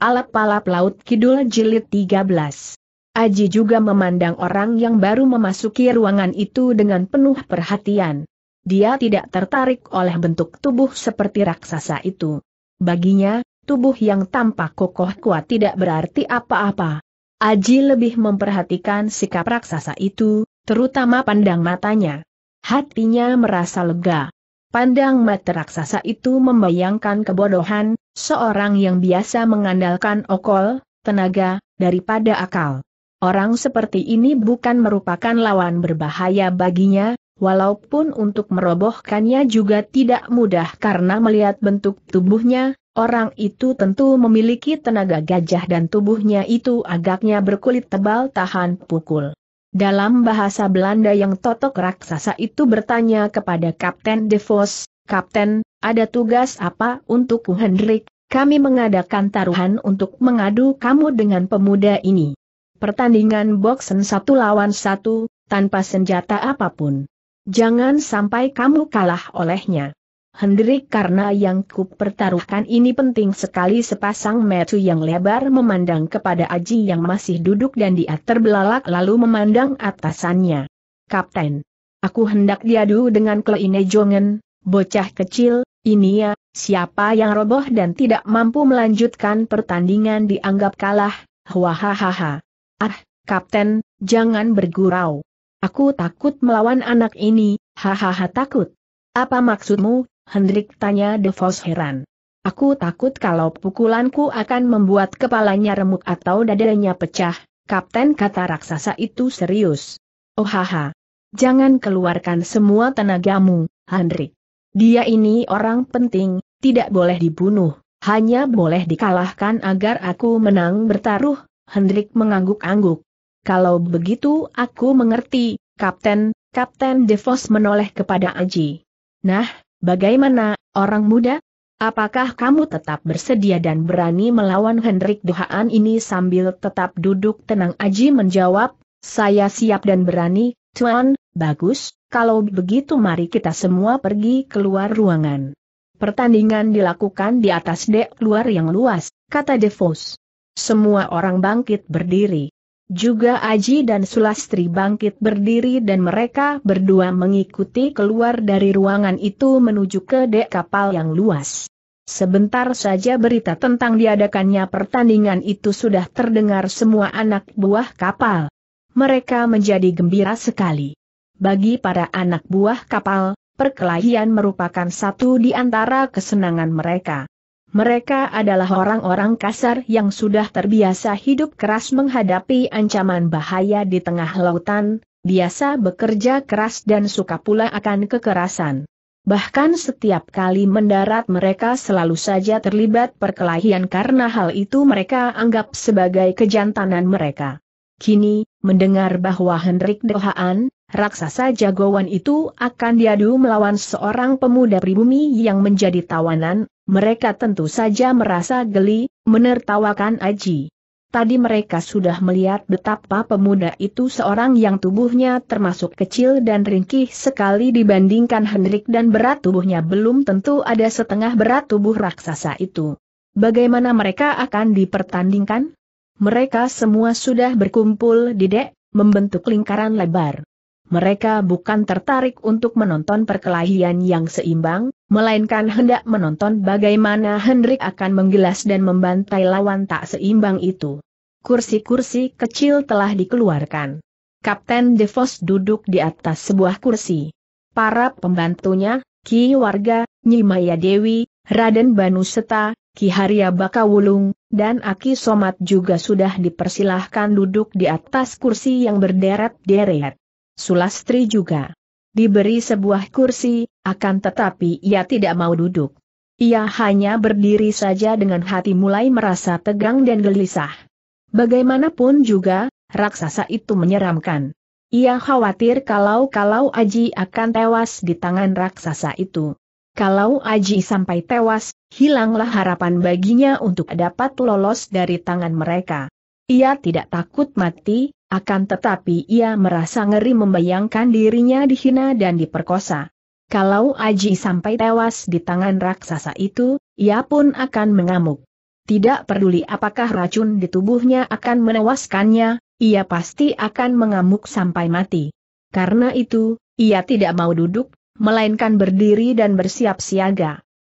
Alap-alap Laut Kidul Jilid 13. Aji juga memandang orang yang baru memasuki ruangan itu dengan penuh perhatian. Dia tidak tertarik oleh bentuk tubuh seperti raksasa itu. Baginya, tubuh yang tampak kokoh kuat tidak berarti apa-apa. Aji lebih memperhatikan sikap raksasa itu, terutama pandang matanya. Hatinya merasa lega. Pandang mata raksasa itu membayangkan kebodohan, Seorang yang biasa mengandalkan okol, tenaga, daripada akal. Orang seperti ini bukan merupakan lawan berbahaya baginya, walaupun untuk merobohkannya juga tidak mudah karena melihat bentuk tubuhnya, orang itu tentu memiliki tenaga gajah dan tubuhnya itu agaknya berkulit tebal tahan pukul. Dalam bahasa Belanda yang totok raksasa itu bertanya kepada Kapten DeVos, Kapten, ada tugas apa untukku Hendrik? Kami mengadakan taruhan untuk mengadu kamu dengan pemuda ini. Pertandingan boksen satu lawan satu, tanpa senjata apapun. Jangan sampai kamu kalah olehnya. Hendrik karena yang kupertaruhkan ini penting sekali sepasang metu yang lebar memandang kepada Aji yang masih duduk dan dia terbelalak lalu memandang atasannya. Kapten, aku hendak diadu dengan Kleine Jongen, bocah kecil, ini ya, siapa yang roboh dan tidak mampu melanjutkan pertandingan dianggap kalah, hahaha. Ah, Kapten, jangan bergurau. Aku takut melawan anak ini, hahaha takut. Apa maksudmu, Hendrik tanya Devos heran. Aku takut kalau pukulanku akan membuat kepalanya remuk atau dadanya pecah, Kapten kata raksasa itu serius. Oh haha. Jangan keluarkan semua tenagamu, Hendrik. Dia ini orang penting, tidak boleh dibunuh, hanya boleh dikalahkan agar aku menang bertaruh, Hendrik mengangguk-angguk. Kalau begitu aku mengerti, Kapten, Kapten Devos menoleh kepada Aji. Nah, bagaimana, orang muda? Apakah kamu tetap bersedia dan berani melawan Hendrik Dohaan ini sambil tetap duduk tenang Aji menjawab, saya siap dan berani, Tuan, bagus, kalau begitu mari kita semua pergi keluar ruangan. Pertandingan dilakukan di atas dek luar yang luas, kata Devos. Semua orang bangkit berdiri. Juga Aji dan Sulastri bangkit berdiri dan mereka berdua mengikuti keluar dari ruangan itu menuju ke dek kapal yang luas. Sebentar saja berita tentang diadakannya pertandingan itu sudah terdengar semua anak buah kapal. Mereka menjadi gembira sekali. Bagi para anak buah kapal, perkelahian merupakan satu di antara kesenangan mereka. Mereka adalah orang-orang kasar yang sudah terbiasa hidup keras menghadapi ancaman bahaya di tengah lautan, biasa bekerja keras dan suka pula akan kekerasan. Bahkan setiap kali mendarat mereka selalu saja terlibat perkelahian karena hal itu mereka anggap sebagai kejantanan mereka. Kini, mendengar bahwa Hendrik Dohaan, raksasa jagoan itu akan diadu melawan seorang pemuda pribumi yang menjadi tawanan, mereka tentu saja merasa geli, menertawakan Aji. Tadi mereka sudah melihat betapa pemuda itu seorang yang tubuhnya termasuk kecil dan ringkih sekali dibandingkan Hendrik dan berat tubuhnya belum tentu ada setengah berat tubuh raksasa itu. Bagaimana mereka akan dipertandingkan? Mereka semua sudah berkumpul di dek, membentuk lingkaran lebar mereka bukan tertarik untuk menonton perkelahian yang seimbang, melainkan hendak menonton bagaimana Hendrik akan menggelas dan membantai lawan tak seimbang itu. Kursi-kursi kecil telah dikeluarkan. Kapten Devos duduk di atas sebuah kursi. Para pembantunya, Ki Warga, Nyimaya Dewi, Raden Banuseta, Ki Haria Bakawulung, dan Aki Somat juga sudah dipersilahkan duduk di atas kursi yang berderet-deret. Sulastri juga diberi sebuah kursi, akan tetapi ia tidak mau duduk. Ia hanya berdiri saja dengan hati mulai merasa tegang dan gelisah. Bagaimanapun juga, raksasa itu menyeramkan. Ia khawatir kalau-kalau Aji akan tewas di tangan raksasa itu. Kalau Aji sampai tewas, hilanglah harapan baginya untuk dapat lolos dari tangan mereka. Ia tidak takut mati, akan tetapi ia merasa ngeri membayangkan dirinya dihina dan diperkosa. Kalau Aji sampai tewas di tangan raksasa itu, ia pun akan mengamuk. Tidak peduli apakah racun di tubuhnya akan menewaskannya, ia pasti akan mengamuk sampai mati. Karena itu, ia tidak mau duduk, melainkan berdiri dan bersiap siaga.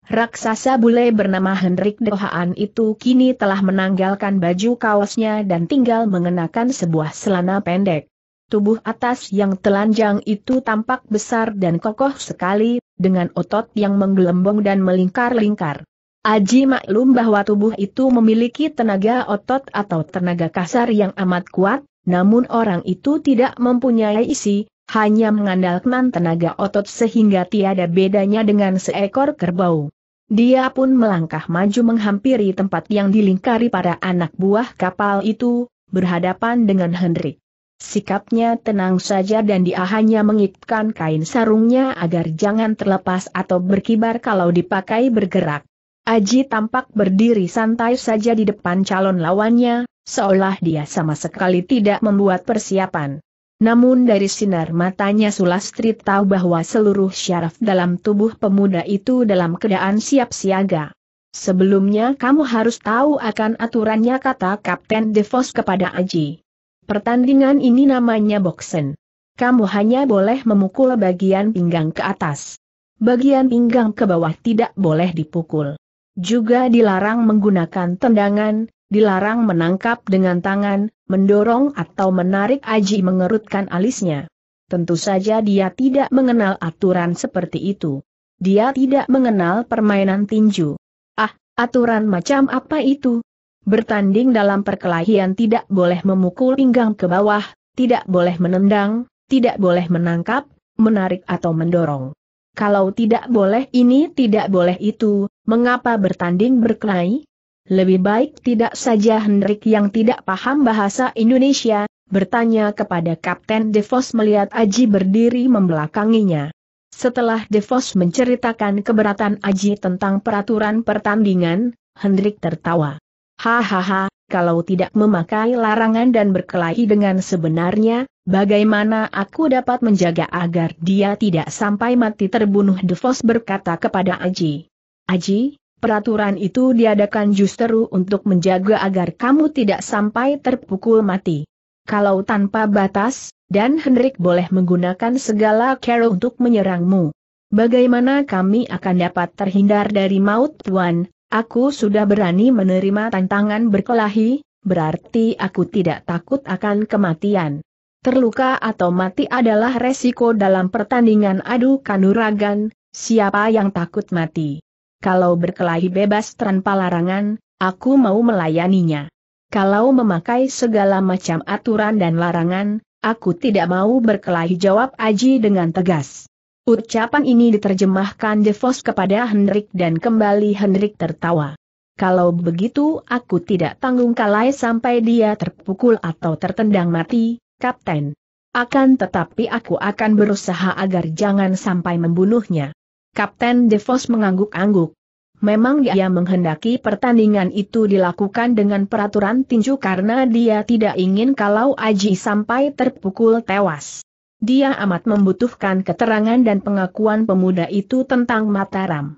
Raksasa bule bernama Hendrik Dohaan itu kini telah menanggalkan baju kaosnya dan tinggal mengenakan sebuah selana pendek. Tubuh atas yang telanjang itu tampak besar dan kokoh sekali, dengan otot yang menggelembung dan melingkar-lingkar. Aji maklum bahwa tubuh itu memiliki tenaga otot atau tenaga kasar yang amat kuat, namun orang itu tidak mempunyai isi, hanya mengandalkan tenaga otot sehingga tiada bedanya dengan seekor kerbau. Dia pun melangkah maju menghampiri tempat yang dilingkari para anak buah kapal itu, berhadapan dengan Hendrik. Sikapnya tenang saja dan dia hanya mengikatkan kain sarungnya agar jangan terlepas atau berkibar kalau dipakai bergerak. Aji tampak berdiri santai saja di depan calon lawannya, seolah dia sama sekali tidak membuat persiapan. Namun dari sinar matanya Sulastri tahu bahwa seluruh syaraf dalam tubuh pemuda itu dalam keadaan siap siaga. Sebelumnya kamu harus tahu akan aturannya kata Kapten Devos kepada Aji. Pertandingan ini namanya boxen. Kamu hanya boleh memukul bagian pinggang ke atas. Bagian pinggang ke bawah tidak boleh dipukul. Juga dilarang menggunakan tendangan, dilarang menangkap dengan tangan, mendorong atau menarik Aji mengerutkan alisnya. Tentu saja dia tidak mengenal aturan seperti itu. Dia tidak mengenal permainan tinju. Ah, aturan macam apa itu? Bertanding dalam perkelahian tidak boleh memukul pinggang ke bawah, tidak boleh menendang, tidak boleh menangkap, menarik atau mendorong. Kalau tidak boleh ini tidak boleh itu, mengapa bertanding berkelahi? Lebih baik tidak saja Hendrik yang tidak paham bahasa Indonesia, bertanya kepada Kapten Devos melihat Aji berdiri membelakanginya. Setelah Devos menceritakan keberatan Aji tentang peraturan pertandingan, Hendrik tertawa. Hahaha, kalau tidak memakai larangan dan berkelahi dengan sebenarnya, bagaimana aku dapat menjaga agar dia tidak sampai mati terbunuh Devos berkata kepada Aji. Aji, Peraturan itu diadakan justru untuk menjaga agar kamu tidak sampai terpukul mati. Kalau tanpa batas, dan Hendrik boleh menggunakan segala cara untuk menyerangmu. Bagaimana kami akan dapat terhindar dari maut Tuan? Aku sudah berani menerima tantangan berkelahi, berarti aku tidak takut akan kematian. Terluka atau mati adalah resiko dalam pertandingan adu kanuragan, siapa yang takut mati? Kalau berkelahi bebas tanpa larangan, aku mau melayaninya. Kalau memakai segala macam aturan dan larangan, aku tidak mau berkelahi jawab Aji dengan tegas. Ucapan ini diterjemahkan Devos kepada Hendrik dan kembali Hendrik tertawa. Kalau begitu aku tidak tanggung kalai sampai dia terpukul atau tertendang mati, Kapten. Akan tetapi aku akan berusaha agar jangan sampai membunuhnya. Kapten DeVos mengangguk-angguk. Memang dia menghendaki pertandingan itu dilakukan dengan peraturan tinju karena dia tidak ingin kalau Aji sampai terpukul tewas. Dia amat membutuhkan keterangan dan pengakuan pemuda itu tentang Mataram.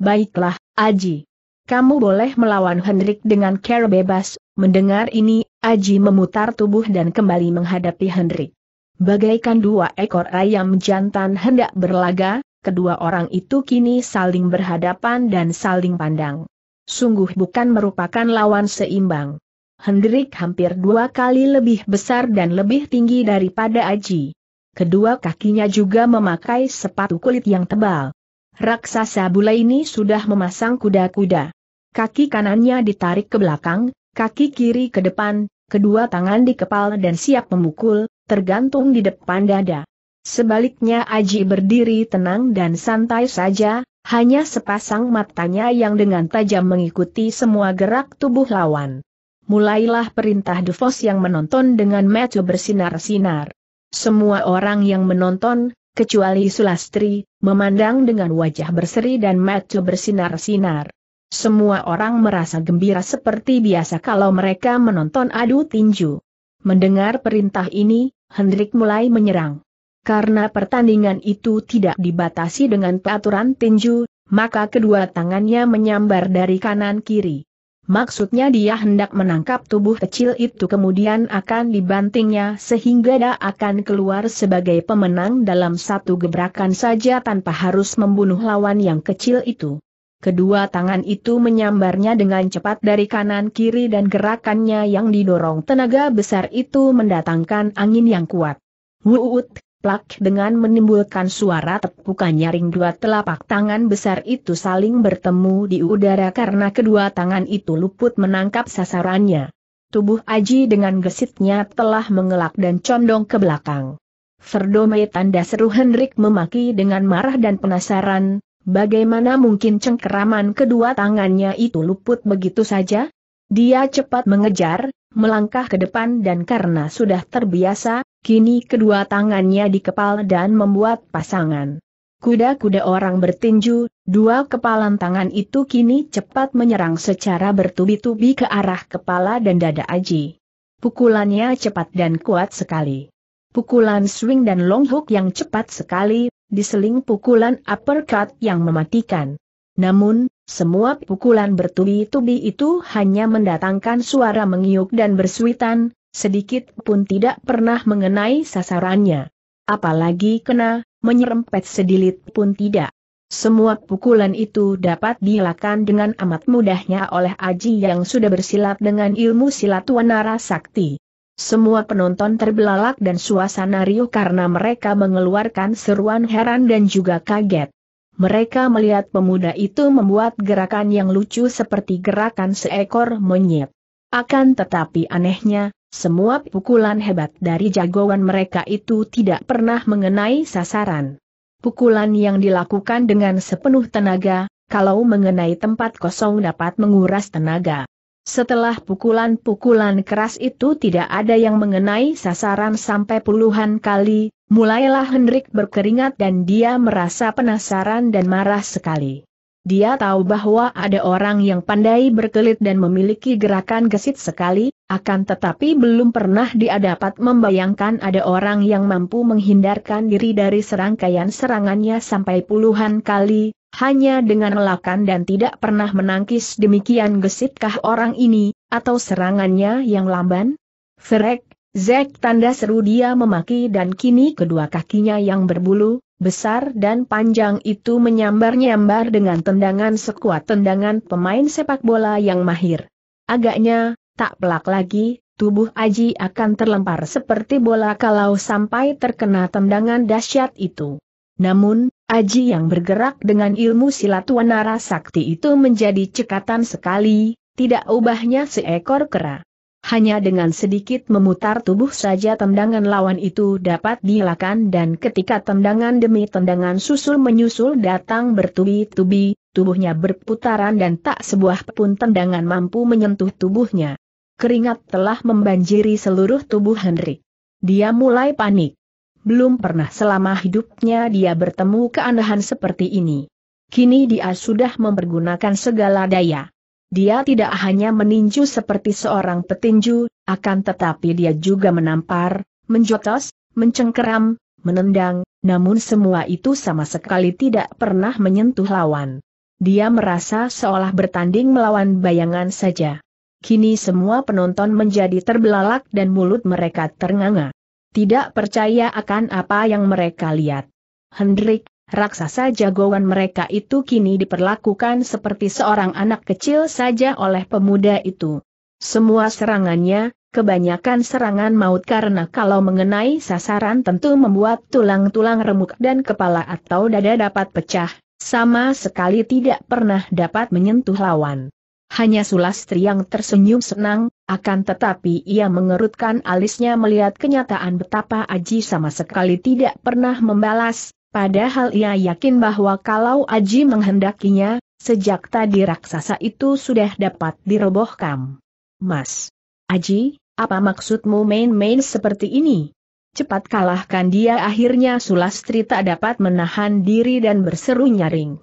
Baiklah, Aji. Kamu boleh melawan Hendrik dengan care bebas. Mendengar ini, Aji memutar tubuh dan kembali menghadapi Hendrik. Bagaikan dua ekor ayam jantan hendak berlaga, kedua orang itu kini saling berhadapan dan saling pandang. Sungguh bukan merupakan lawan seimbang. Hendrik hampir dua kali lebih besar dan lebih tinggi daripada Aji. Kedua kakinya juga memakai sepatu kulit yang tebal. Raksasa bule ini sudah memasang kuda-kuda. Kaki kanannya ditarik ke belakang, kaki kiri ke depan, kedua tangan di kepala dan siap memukul, tergantung di depan dada. Sebaliknya Aji berdiri tenang dan santai saja, hanya sepasang matanya yang dengan tajam mengikuti semua gerak tubuh lawan. Mulailah perintah Dufos yang menonton dengan mata bersinar-sinar. Semua orang yang menonton, kecuali Sulastri, memandang dengan wajah berseri dan mata bersinar-sinar. Semua orang merasa gembira seperti biasa kalau mereka menonton adu tinju. Mendengar perintah ini, Hendrik mulai menyerang. Karena pertandingan itu tidak dibatasi dengan peraturan tinju, maka kedua tangannya menyambar dari kanan kiri. Maksudnya dia hendak menangkap tubuh kecil itu kemudian akan dibantingnya sehingga dia akan keluar sebagai pemenang dalam satu gebrakan saja tanpa harus membunuh lawan yang kecil itu. Kedua tangan itu menyambarnya dengan cepat dari kanan kiri dan gerakannya yang didorong tenaga besar itu mendatangkan angin yang kuat. Wuut, plak dengan menimbulkan suara tepukan nyaring dua telapak tangan besar itu saling bertemu di udara karena kedua tangan itu luput menangkap sasarannya. Tubuh Aji dengan gesitnya telah mengelak dan condong ke belakang. Verdome tanda seru Hendrik memaki dengan marah dan penasaran, bagaimana mungkin cengkeraman kedua tangannya itu luput begitu saja? Dia cepat mengejar, melangkah ke depan dan karena sudah terbiasa, Kini kedua tangannya dikepal dan membuat pasangan. Kuda-kuda orang bertinju, dua kepalan tangan itu kini cepat menyerang secara bertubi-tubi ke arah kepala dan dada Aji. Pukulannya cepat dan kuat sekali. Pukulan swing dan long hook yang cepat sekali, diseling pukulan uppercut yang mematikan. Namun, semua pukulan bertubi-tubi itu hanya mendatangkan suara mengiuk dan bersuitan, sedikit pun tidak pernah mengenai sasarannya. Apalagi kena, menyerempet sedikit pun tidak. Semua pukulan itu dapat dilakukan dengan amat mudahnya oleh Aji yang sudah bersilat dengan ilmu silat wanara sakti. Semua penonton terbelalak dan suasana riuh karena mereka mengeluarkan seruan heran dan juga kaget. Mereka melihat pemuda itu membuat gerakan yang lucu seperti gerakan seekor monyet. Akan tetapi anehnya, semua pukulan hebat dari jagoan mereka itu tidak pernah mengenai sasaran. Pukulan yang dilakukan dengan sepenuh tenaga, kalau mengenai tempat kosong dapat menguras tenaga. Setelah pukulan-pukulan keras itu tidak ada yang mengenai sasaran sampai puluhan kali, mulailah Hendrik berkeringat dan dia merasa penasaran dan marah sekali. Dia tahu bahwa ada orang yang pandai berkelit dan memiliki gerakan gesit sekali, akan tetapi belum pernah dia dapat membayangkan ada orang yang mampu menghindarkan diri dari serangkaian serangannya sampai puluhan kali, hanya dengan melakan dan tidak pernah menangkis demikian gesitkah orang ini, atau serangannya yang lamban? Serek, Zek tanda seru dia memaki dan kini kedua kakinya yang berbulu, besar dan panjang itu menyambar-nyambar dengan tendangan sekuat tendangan pemain sepak bola yang mahir. Agaknya, tak pelak lagi, tubuh Aji akan terlempar seperti bola kalau sampai terkena tendangan dahsyat itu. Namun, Aji yang bergerak dengan ilmu silat wanara sakti itu menjadi cekatan sekali, tidak ubahnya seekor kera. Hanya dengan sedikit memutar tubuh saja tendangan lawan itu dapat dilakukan dan ketika tendangan demi tendangan susul menyusul datang bertubi-tubi, tubuhnya berputaran dan tak sebuah pun tendangan mampu menyentuh tubuhnya. Keringat telah membanjiri seluruh tubuh Henry. Dia mulai panik. Belum pernah selama hidupnya dia bertemu keanehan seperti ini. Kini dia sudah mempergunakan segala daya. Dia tidak hanya meninju seperti seorang petinju, akan tetapi dia juga menampar, menjotos, mencengkeram, menendang, namun semua itu sama sekali tidak pernah menyentuh lawan. Dia merasa seolah bertanding melawan bayangan saja. Kini semua penonton menjadi terbelalak dan mulut mereka ternganga. Tidak percaya akan apa yang mereka lihat. Hendrik, raksasa jagoan mereka itu kini diperlakukan seperti seorang anak kecil saja oleh pemuda itu. Semua serangannya, kebanyakan serangan maut karena kalau mengenai sasaran tentu membuat tulang-tulang remuk dan kepala atau dada dapat pecah, sama sekali tidak pernah dapat menyentuh lawan. Hanya Sulastri yang tersenyum senang, akan tetapi ia mengerutkan alisnya melihat kenyataan betapa Aji sama sekali tidak pernah membalas, padahal ia yakin bahwa kalau Aji menghendakinya, sejak tadi raksasa itu sudah dapat dirobohkan. Mas Aji, apa maksudmu main-main seperti ini? Cepat kalahkan dia akhirnya Sulastri tak dapat menahan diri dan berseru nyaring.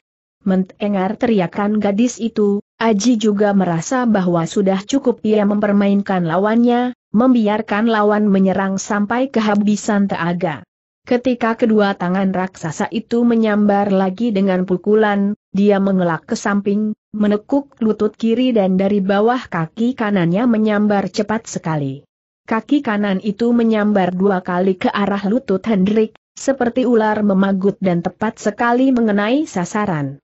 Mentengar teriakan gadis itu, Aji juga merasa bahwa sudah cukup ia mempermainkan lawannya, membiarkan lawan menyerang sampai kehabisan tenaga. Ketika kedua tangan raksasa itu menyambar lagi dengan pukulan, dia mengelak ke samping, menekuk lutut kiri dan dari bawah kaki kanannya menyambar cepat sekali. Kaki kanan itu menyambar dua kali ke arah lutut Hendrik, seperti ular memagut dan tepat sekali mengenai sasaran.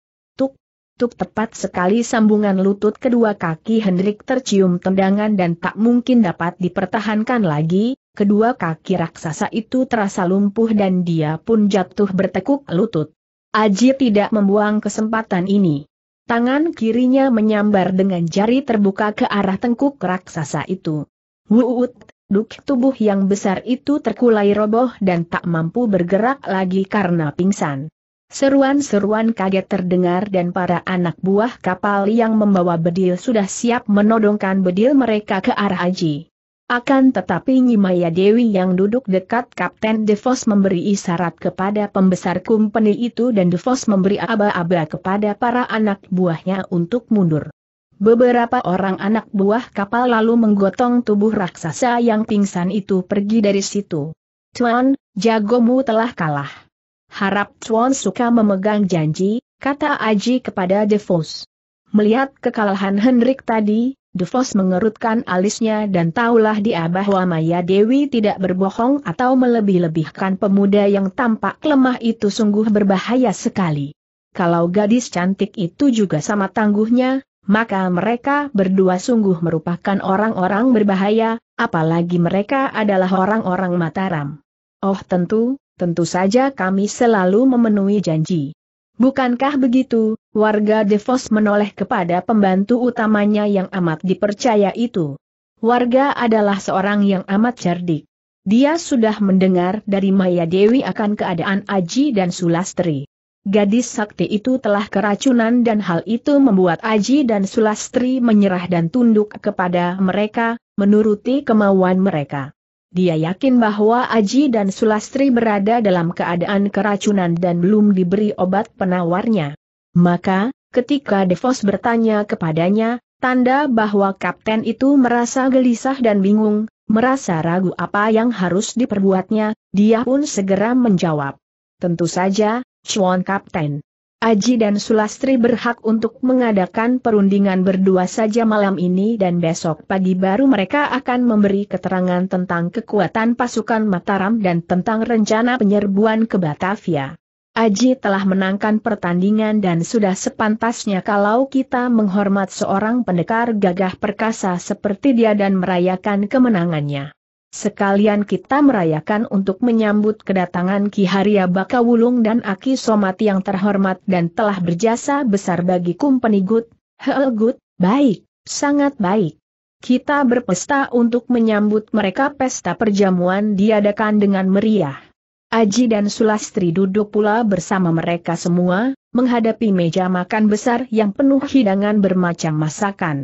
Tuk tepat sekali sambungan lutut kedua kaki Hendrik tercium tendangan dan tak mungkin dapat dipertahankan lagi, kedua kaki raksasa itu terasa lumpuh dan dia pun jatuh bertekuk lutut. Aji tidak membuang kesempatan ini. Tangan kirinya menyambar dengan jari terbuka ke arah tengkuk raksasa itu. Wuut, duk tubuh yang besar itu terkulai roboh dan tak mampu bergerak lagi karena pingsan. Seruan-seruan kaget terdengar dan para anak buah kapal yang membawa bedil sudah siap menodongkan bedil mereka ke arah Aji. Akan tetapi Nyimaya Dewi yang duduk dekat Kapten Devos memberi isyarat kepada pembesar kumpeni itu dan Devos memberi aba-aba kepada para anak buahnya untuk mundur. Beberapa orang anak buah kapal lalu menggotong tubuh raksasa yang pingsan itu pergi dari situ. Tuan, jagomu telah kalah. Harap Chuan suka memegang janji, kata Aji kepada Devos. Melihat kekalahan Hendrik tadi, Devos mengerutkan alisnya dan tahulah dia bahwa Maya Dewi tidak berbohong atau melebih-lebihkan pemuda yang tampak lemah itu sungguh berbahaya sekali. Kalau gadis cantik itu juga sama tangguhnya, maka mereka berdua sungguh merupakan orang-orang berbahaya, apalagi mereka adalah orang-orang Mataram. Oh tentu, tentu saja kami selalu memenuhi janji. Bukankah begitu, warga Devos menoleh kepada pembantu utamanya yang amat dipercaya itu. Warga adalah seorang yang amat cerdik. Dia sudah mendengar dari Maya Dewi akan keadaan Aji dan Sulastri. Gadis sakti itu telah keracunan dan hal itu membuat Aji dan Sulastri menyerah dan tunduk kepada mereka, menuruti kemauan mereka. Dia yakin bahwa Aji dan Sulastri berada dalam keadaan keracunan dan belum diberi obat penawarnya. Maka, ketika Devos bertanya kepadanya, tanda bahwa kapten itu merasa gelisah dan bingung, merasa ragu apa yang harus diperbuatnya, dia pun segera menjawab. Tentu saja, Chuan Kapten. Aji dan Sulastri berhak untuk mengadakan perundingan berdua saja malam ini dan besok pagi baru mereka akan memberi keterangan tentang kekuatan pasukan Mataram dan tentang rencana penyerbuan ke Batavia. Aji telah menangkan pertandingan dan sudah sepantasnya kalau kita menghormat seorang pendekar gagah perkasa seperti dia dan merayakan kemenangannya. Sekalian kita merayakan untuk menyambut kedatangan Ki Haria Bakawulung dan Aki Somat yang terhormat dan telah berjasa besar bagi Kumpeni Gut, Heel Gut, baik, sangat baik. Kita berpesta untuk menyambut mereka pesta perjamuan diadakan dengan meriah. Aji dan Sulastri duduk pula bersama mereka semua, menghadapi meja makan besar yang penuh hidangan bermacam masakan.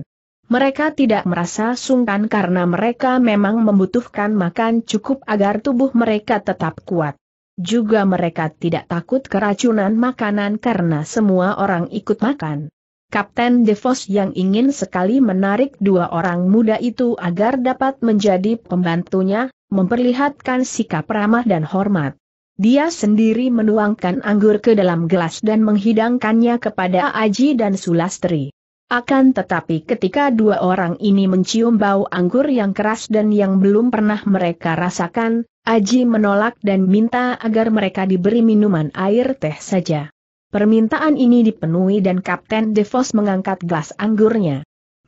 Mereka tidak merasa sungkan karena mereka memang membutuhkan makan cukup agar tubuh mereka tetap kuat. Juga mereka tidak takut keracunan makanan karena semua orang ikut makan. Kapten Devos yang ingin sekali menarik dua orang muda itu agar dapat menjadi pembantunya, memperlihatkan sikap ramah dan hormat. Dia sendiri menuangkan anggur ke dalam gelas dan menghidangkannya kepada Aji dan Sulastri. Akan tetapi ketika dua orang ini mencium bau anggur yang keras dan yang belum pernah mereka rasakan, Aji menolak dan minta agar mereka diberi minuman air teh saja. Permintaan ini dipenuhi dan Kapten Devos mengangkat gelas anggurnya.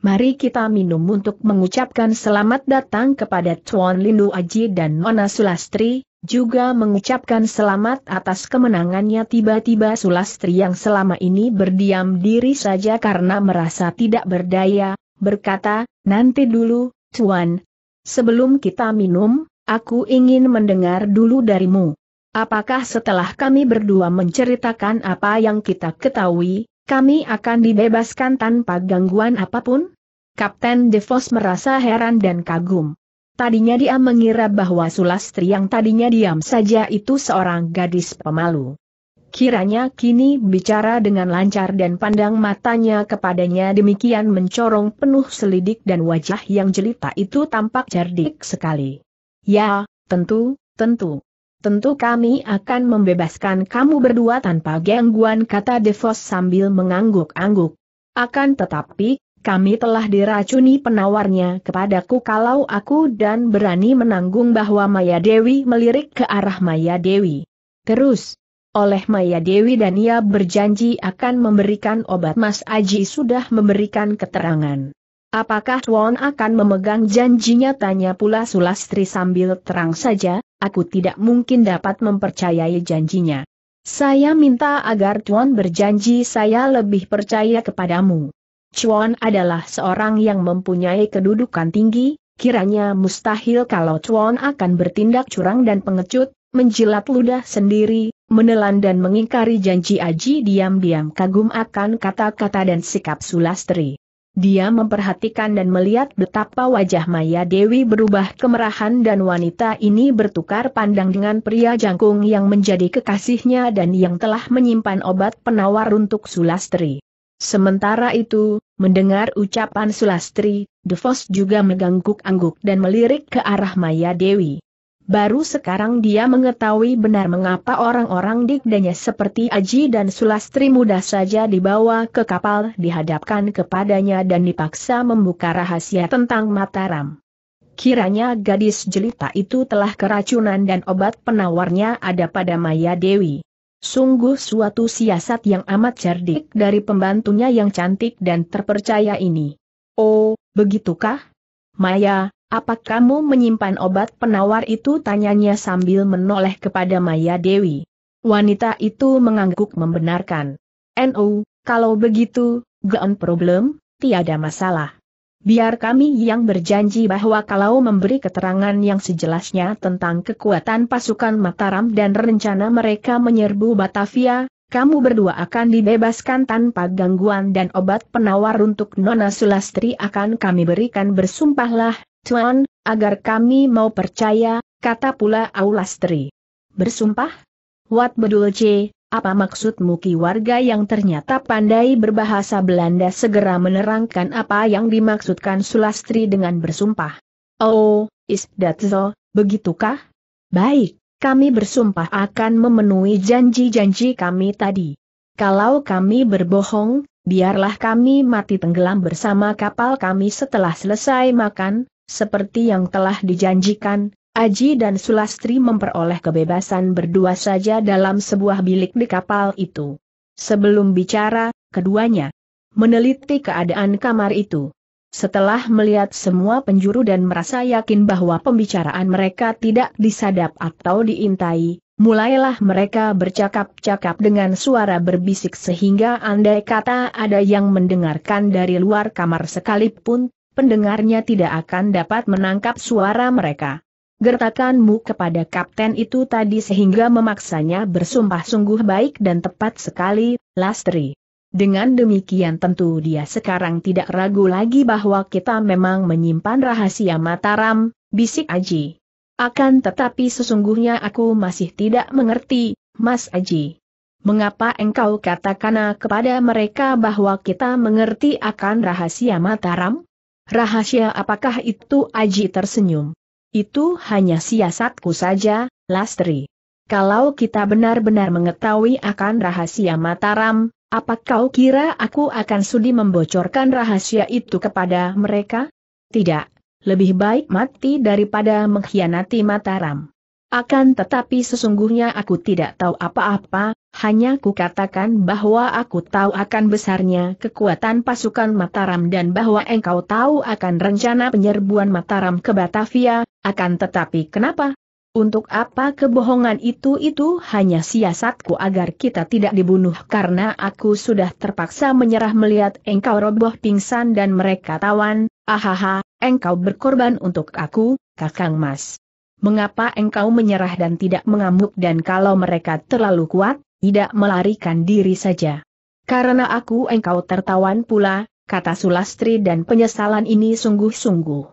Mari kita minum untuk mengucapkan selamat datang kepada Tuan Lindu Aji dan Nona Sulastri, juga mengucapkan selamat atas kemenangannya tiba-tiba Sulastri yang selama ini berdiam diri saja karena merasa tidak berdaya, berkata, nanti dulu, Tuan. Sebelum kita minum, aku ingin mendengar dulu darimu. Apakah setelah kami berdua menceritakan apa yang kita ketahui, kami akan dibebaskan tanpa gangguan apapun? Kapten DeVos merasa heran dan kagum. Tadinya dia mengira bahwa Sulastri yang tadinya diam saja itu seorang gadis pemalu. Kiranya kini bicara dengan lancar dan pandang matanya kepadanya demikian mencorong penuh selidik dan wajah yang jelita itu tampak cerdik sekali. Ya, tentu, tentu. Tentu kami akan membebaskan kamu berdua tanpa gangguan kata Devos sambil mengangguk-angguk. Akan tetapi, kami telah diracuni penawarnya kepadaku kalau aku dan berani menanggung bahwa Maya Dewi melirik ke arah Maya Dewi. Terus, oleh Maya Dewi dan ia berjanji akan memberikan obat Mas Aji sudah memberikan keterangan. Apakah Tuan akan memegang janjinya tanya pula Sulastri sambil terang saja, aku tidak mungkin dapat mempercayai janjinya. Saya minta agar Tuan berjanji saya lebih percaya kepadamu. Chuan adalah seorang yang mempunyai kedudukan tinggi, kiranya mustahil kalau Chuan akan bertindak curang dan pengecut, menjilat ludah sendiri, menelan dan mengingkari janji Aji diam-diam kagum akan kata-kata dan sikap Sulastri. Dia memperhatikan dan melihat betapa wajah Maya Dewi berubah kemerahan dan wanita ini bertukar pandang dengan pria jangkung yang menjadi kekasihnya dan yang telah menyimpan obat penawar untuk Sulastri. Sementara itu, mendengar ucapan Sulastri, Devos juga mengangguk-angguk dan melirik ke arah Maya Dewi. Baru sekarang dia mengetahui benar mengapa orang-orang dikdanya seperti Aji dan Sulastri mudah saja dibawa ke kapal dihadapkan kepadanya dan dipaksa membuka rahasia tentang Mataram. Kiranya gadis jelita itu telah keracunan dan obat penawarnya ada pada Maya Dewi. Sungguh suatu siasat yang amat cerdik dari pembantunya yang cantik dan terpercaya ini. Oh, begitukah? Maya, apa kamu menyimpan obat penawar itu? Tanyanya sambil menoleh kepada Maya Dewi. Wanita itu mengangguk membenarkan. No, kalau begitu, gaun problem, tiada masalah. Biar kami yang berjanji bahwa kalau memberi keterangan yang sejelasnya tentang kekuatan pasukan Mataram dan rencana mereka menyerbu Batavia, kamu berdua akan dibebaskan tanpa gangguan dan obat penawar untuk Nona Sulastri akan kami berikan bersumpahlah, Tuan, agar kami mau percaya, kata pula Aulastri. Bersumpah? Wat Bedul C, apa maksudmu ki warga yang ternyata pandai berbahasa Belanda segera menerangkan apa yang dimaksudkan Sulastri dengan bersumpah. Oh, is that so, begitukah? Baik, kami bersumpah akan memenuhi janji-janji kami tadi. Kalau kami berbohong, biarlah kami mati tenggelam bersama kapal kami setelah selesai makan, seperti yang telah dijanjikan, Aji dan Sulastri memperoleh kebebasan berdua saja dalam sebuah bilik di kapal itu. Sebelum bicara, keduanya meneliti keadaan kamar itu. Setelah melihat semua penjuru dan merasa yakin bahwa pembicaraan mereka tidak disadap atau diintai, mulailah mereka bercakap-cakap dengan suara berbisik sehingga andai kata ada yang mendengarkan dari luar kamar sekalipun, pendengarnya tidak akan dapat menangkap suara mereka gertakanmu kepada kapten itu tadi sehingga memaksanya bersumpah sungguh baik dan tepat sekali, Lastri. Dengan demikian tentu dia sekarang tidak ragu lagi bahwa kita memang menyimpan rahasia Mataram, bisik Aji. Akan tetapi sesungguhnya aku masih tidak mengerti, Mas Aji. Mengapa engkau katakan kepada mereka bahwa kita mengerti akan rahasia Mataram? Rahasia apakah itu Aji tersenyum? Itu hanya siasatku saja, Lastri. Kalau kita benar-benar mengetahui akan rahasia Mataram, apa kau kira aku akan sudi membocorkan rahasia itu kepada mereka? Tidak, lebih baik mati daripada mengkhianati Mataram. Akan tetapi sesungguhnya aku tidak tahu apa-apa, hanya ku katakan bahwa aku tahu akan besarnya kekuatan pasukan Mataram dan bahwa engkau tahu akan rencana penyerbuan Mataram ke Batavia, akan tetapi kenapa? Untuk apa kebohongan itu itu hanya siasatku agar kita tidak dibunuh karena aku sudah terpaksa menyerah melihat engkau roboh pingsan dan mereka tawan, ahaha, engkau berkorban untuk aku, kakang mas mengapa engkau menyerah dan tidak mengamuk dan kalau mereka terlalu kuat, tidak melarikan diri saja. Karena aku engkau tertawan pula, kata Sulastri dan penyesalan ini sungguh-sungguh.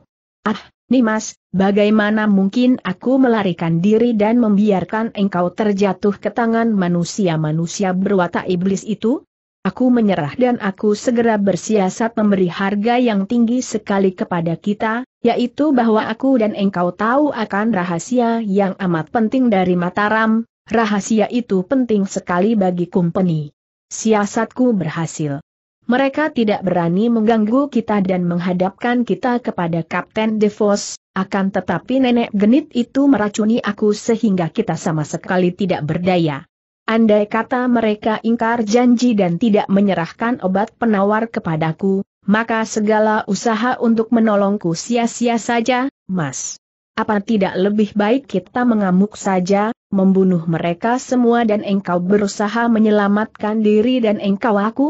Ah, Nimas, bagaimana mungkin aku melarikan diri dan membiarkan engkau terjatuh ke tangan manusia-manusia berwatak iblis itu? Aku menyerah dan aku segera bersiasat memberi harga yang tinggi sekali kepada kita, yaitu bahwa aku dan engkau tahu akan rahasia yang amat penting dari Mataram, rahasia itu penting sekali bagi kumpeni. Siasatku berhasil. Mereka tidak berani mengganggu kita dan menghadapkan kita kepada Kapten DeVos, akan tetapi nenek genit itu meracuni aku sehingga kita sama sekali tidak berdaya. Andai kata mereka ingkar janji dan tidak menyerahkan obat penawar kepadaku, maka segala usaha untuk menolongku sia-sia saja, Mas. Apa tidak lebih baik kita mengamuk saja, membunuh mereka semua dan engkau berusaha menyelamatkan diri dan engkau aku?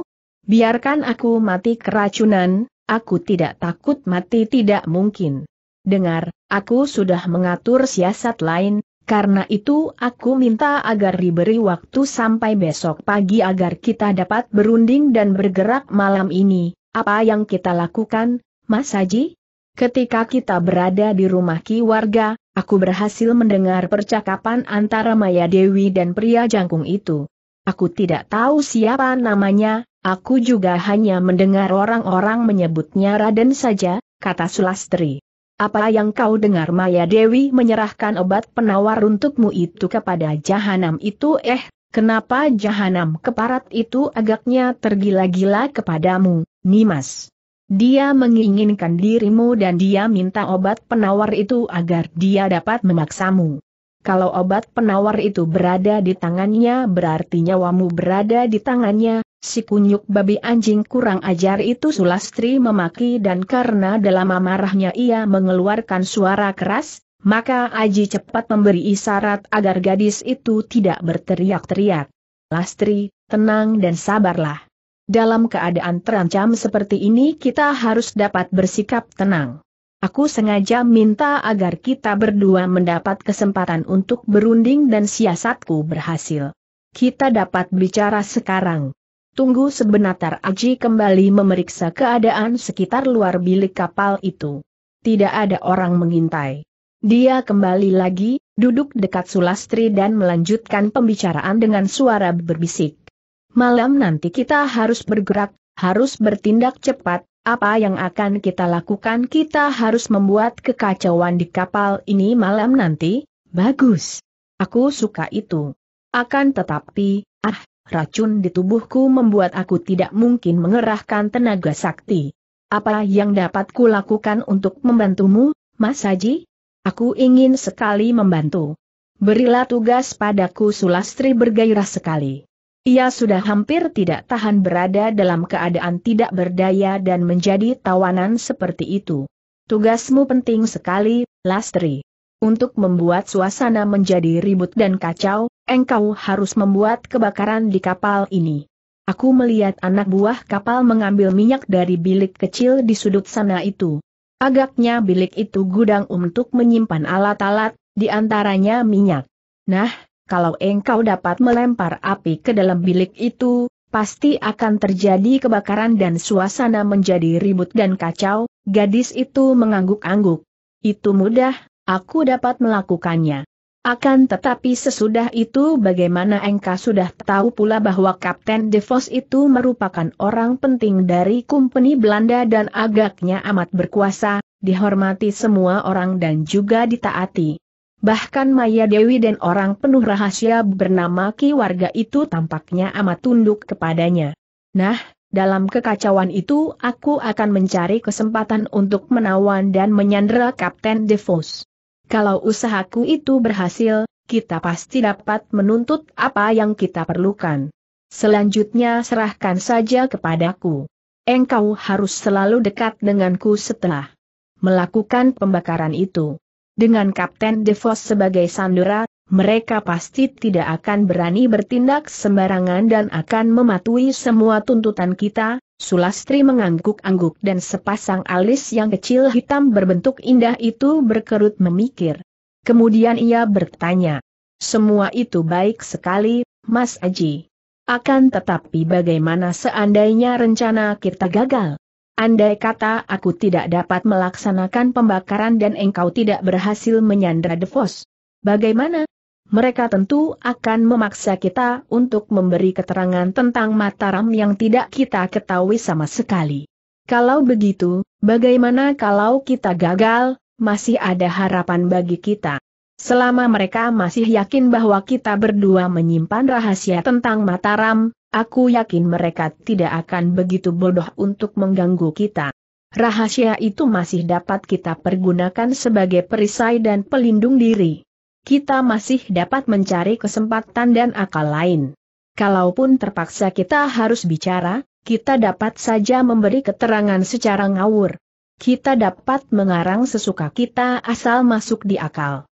Biarkan aku mati keracunan, aku tidak takut mati tidak mungkin. Dengar, aku sudah mengatur siasat lain, karena itu aku minta agar diberi waktu sampai besok pagi agar kita dapat berunding dan bergerak malam ini. Apa yang kita lakukan, Mas Haji? Ketika kita berada di rumah Ki warga, aku berhasil mendengar percakapan antara Maya Dewi dan pria jangkung itu. Aku tidak tahu siapa namanya, aku juga hanya mendengar orang-orang menyebutnya Raden saja, kata Sulastri. Apa yang kau dengar Maya Dewi menyerahkan obat penawar untukmu itu kepada jahanam itu eh, kenapa jahanam keparat itu agaknya tergila-gila kepadamu, Nimas? Dia menginginkan dirimu dan dia minta obat penawar itu agar dia dapat memaksamu. Kalau obat penawar itu berada di tangannya berarti nyawamu berada di tangannya, Si kunyuk babi anjing kurang ajar itu Sulastri memaki dan karena dalam amarahnya ia mengeluarkan suara keras, maka Aji cepat memberi isyarat agar gadis itu tidak berteriak-teriak. Lastri, tenang dan sabarlah. Dalam keadaan terancam seperti ini kita harus dapat bersikap tenang. Aku sengaja minta agar kita berdua mendapat kesempatan untuk berunding dan siasatku berhasil. Kita dapat bicara sekarang. Tunggu sebentar Aji kembali memeriksa keadaan sekitar luar bilik kapal itu. Tidak ada orang mengintai. Dia kembali lagi, duduk dekat Sulastri dan melanjutkan pembicaraan dengan suara berbisik. Malam nanti kita harus bergerak, harus bertindak cepat, apa yang akan kita lakukan kita harus membuat kekacauan di kapal ini malam nanti, bagus. Aku suka itu. Akan tetapi, ah, racun di tubuhku membuat aku tidak mungkin mengerahkan tenaga sakti. Apa yang dapat kulakukan untuk membantumu, Mas Haji? Aku ingin sekali membantu. Berilah tugas padaku Sulastri bergairah sekali. Ia sudah hampir tidak tahan berada dalam keadaan tidak berdaya dan menjadi tawanan seperti itu. Tugasmu penting sekali, Lastri. Untuk membuat suasana menjadi ribut dan kacau, engkau harus membuat kebakaran di kapal ini. Aku melihat anak buah kapal mengambil minyak dari bilik kecil di sudut sana itu. Agaknya bilik itu gudang untuk menyimpan alat-alat, di antaranya minyak. Nah, kalau engkau dapat melempar api ke dalam bilik itu, pasti akan terjadi kebakaran dan suasana menjadi ribut dan kacau, gadis itu mengangguk-angguk. Itu mudah, Aku dapat melakukannya. Akan tetapi sesudah itu bagaimana engkau sudah tahu pula bahwa Kapten DeVos itu merupakan orang penting dari company Belanda dan agaknya amat berkuasa, dihormati semua orang dan juga ditaati. Bahkan Maya Dewi dan orang penuh rahasia bernama Ki warga itu tampaknya amat tunduk kepadanya. Nah, dalam kekacauan itu aku akan mencari kesempatan untuk menawan dan menyandera Kapten DeVos. Kalau usahaku itu berhasil, kita pasti dapat menuntut apa yang kita perlukan. Selanjutnya serahkan saja kepadaku. Engkau harus selalu dekat denganku setelah melakukan pembakaran itu. Dengan Kapten DeVos sebagai sandera, mereka pasti tidak akan berani bertindak sembarangan dan akan mematuhi semua tuntutan kita, Sulastri mengangguk-angguk dan sepasang alis yang kecil hitam berbentuk indah itu berkerut memikir. Kemudian ia bertanya, semua itu baik sekali, Mas Aji. Akan tetapi bagaimana seandainya rencana kita gagal? Andai kata aku tidak dapat melaksanakan pembakaran dan engkau tidak berhasil menyandra Devos. Bagaimana? mereka tentu akan memaksa kita untuk memberi keterangan tentang Mataram yang tidak kita ketahui sama sekali. Kalau begitu, bagaimana kalau kita gagal, masih ada harapan bagi kita. Selama mereka masih yakin bahwa kita berdua menyimpan rahasia tentang Mataram, aku yakin mereka tidak akan begitu bodoh untuk mengganggu kita. Rahasia itu masih dapat kita pergunakan sebagai perisai dan pelindung diri kita masih dapat mencari kesempatan dan akal lain. Kalaupun terpaksa kita harus bicara, kita dapat saja memberi keterangan secara ngawur. Kita dapat mengarang sesuka kita asal masuk di akal.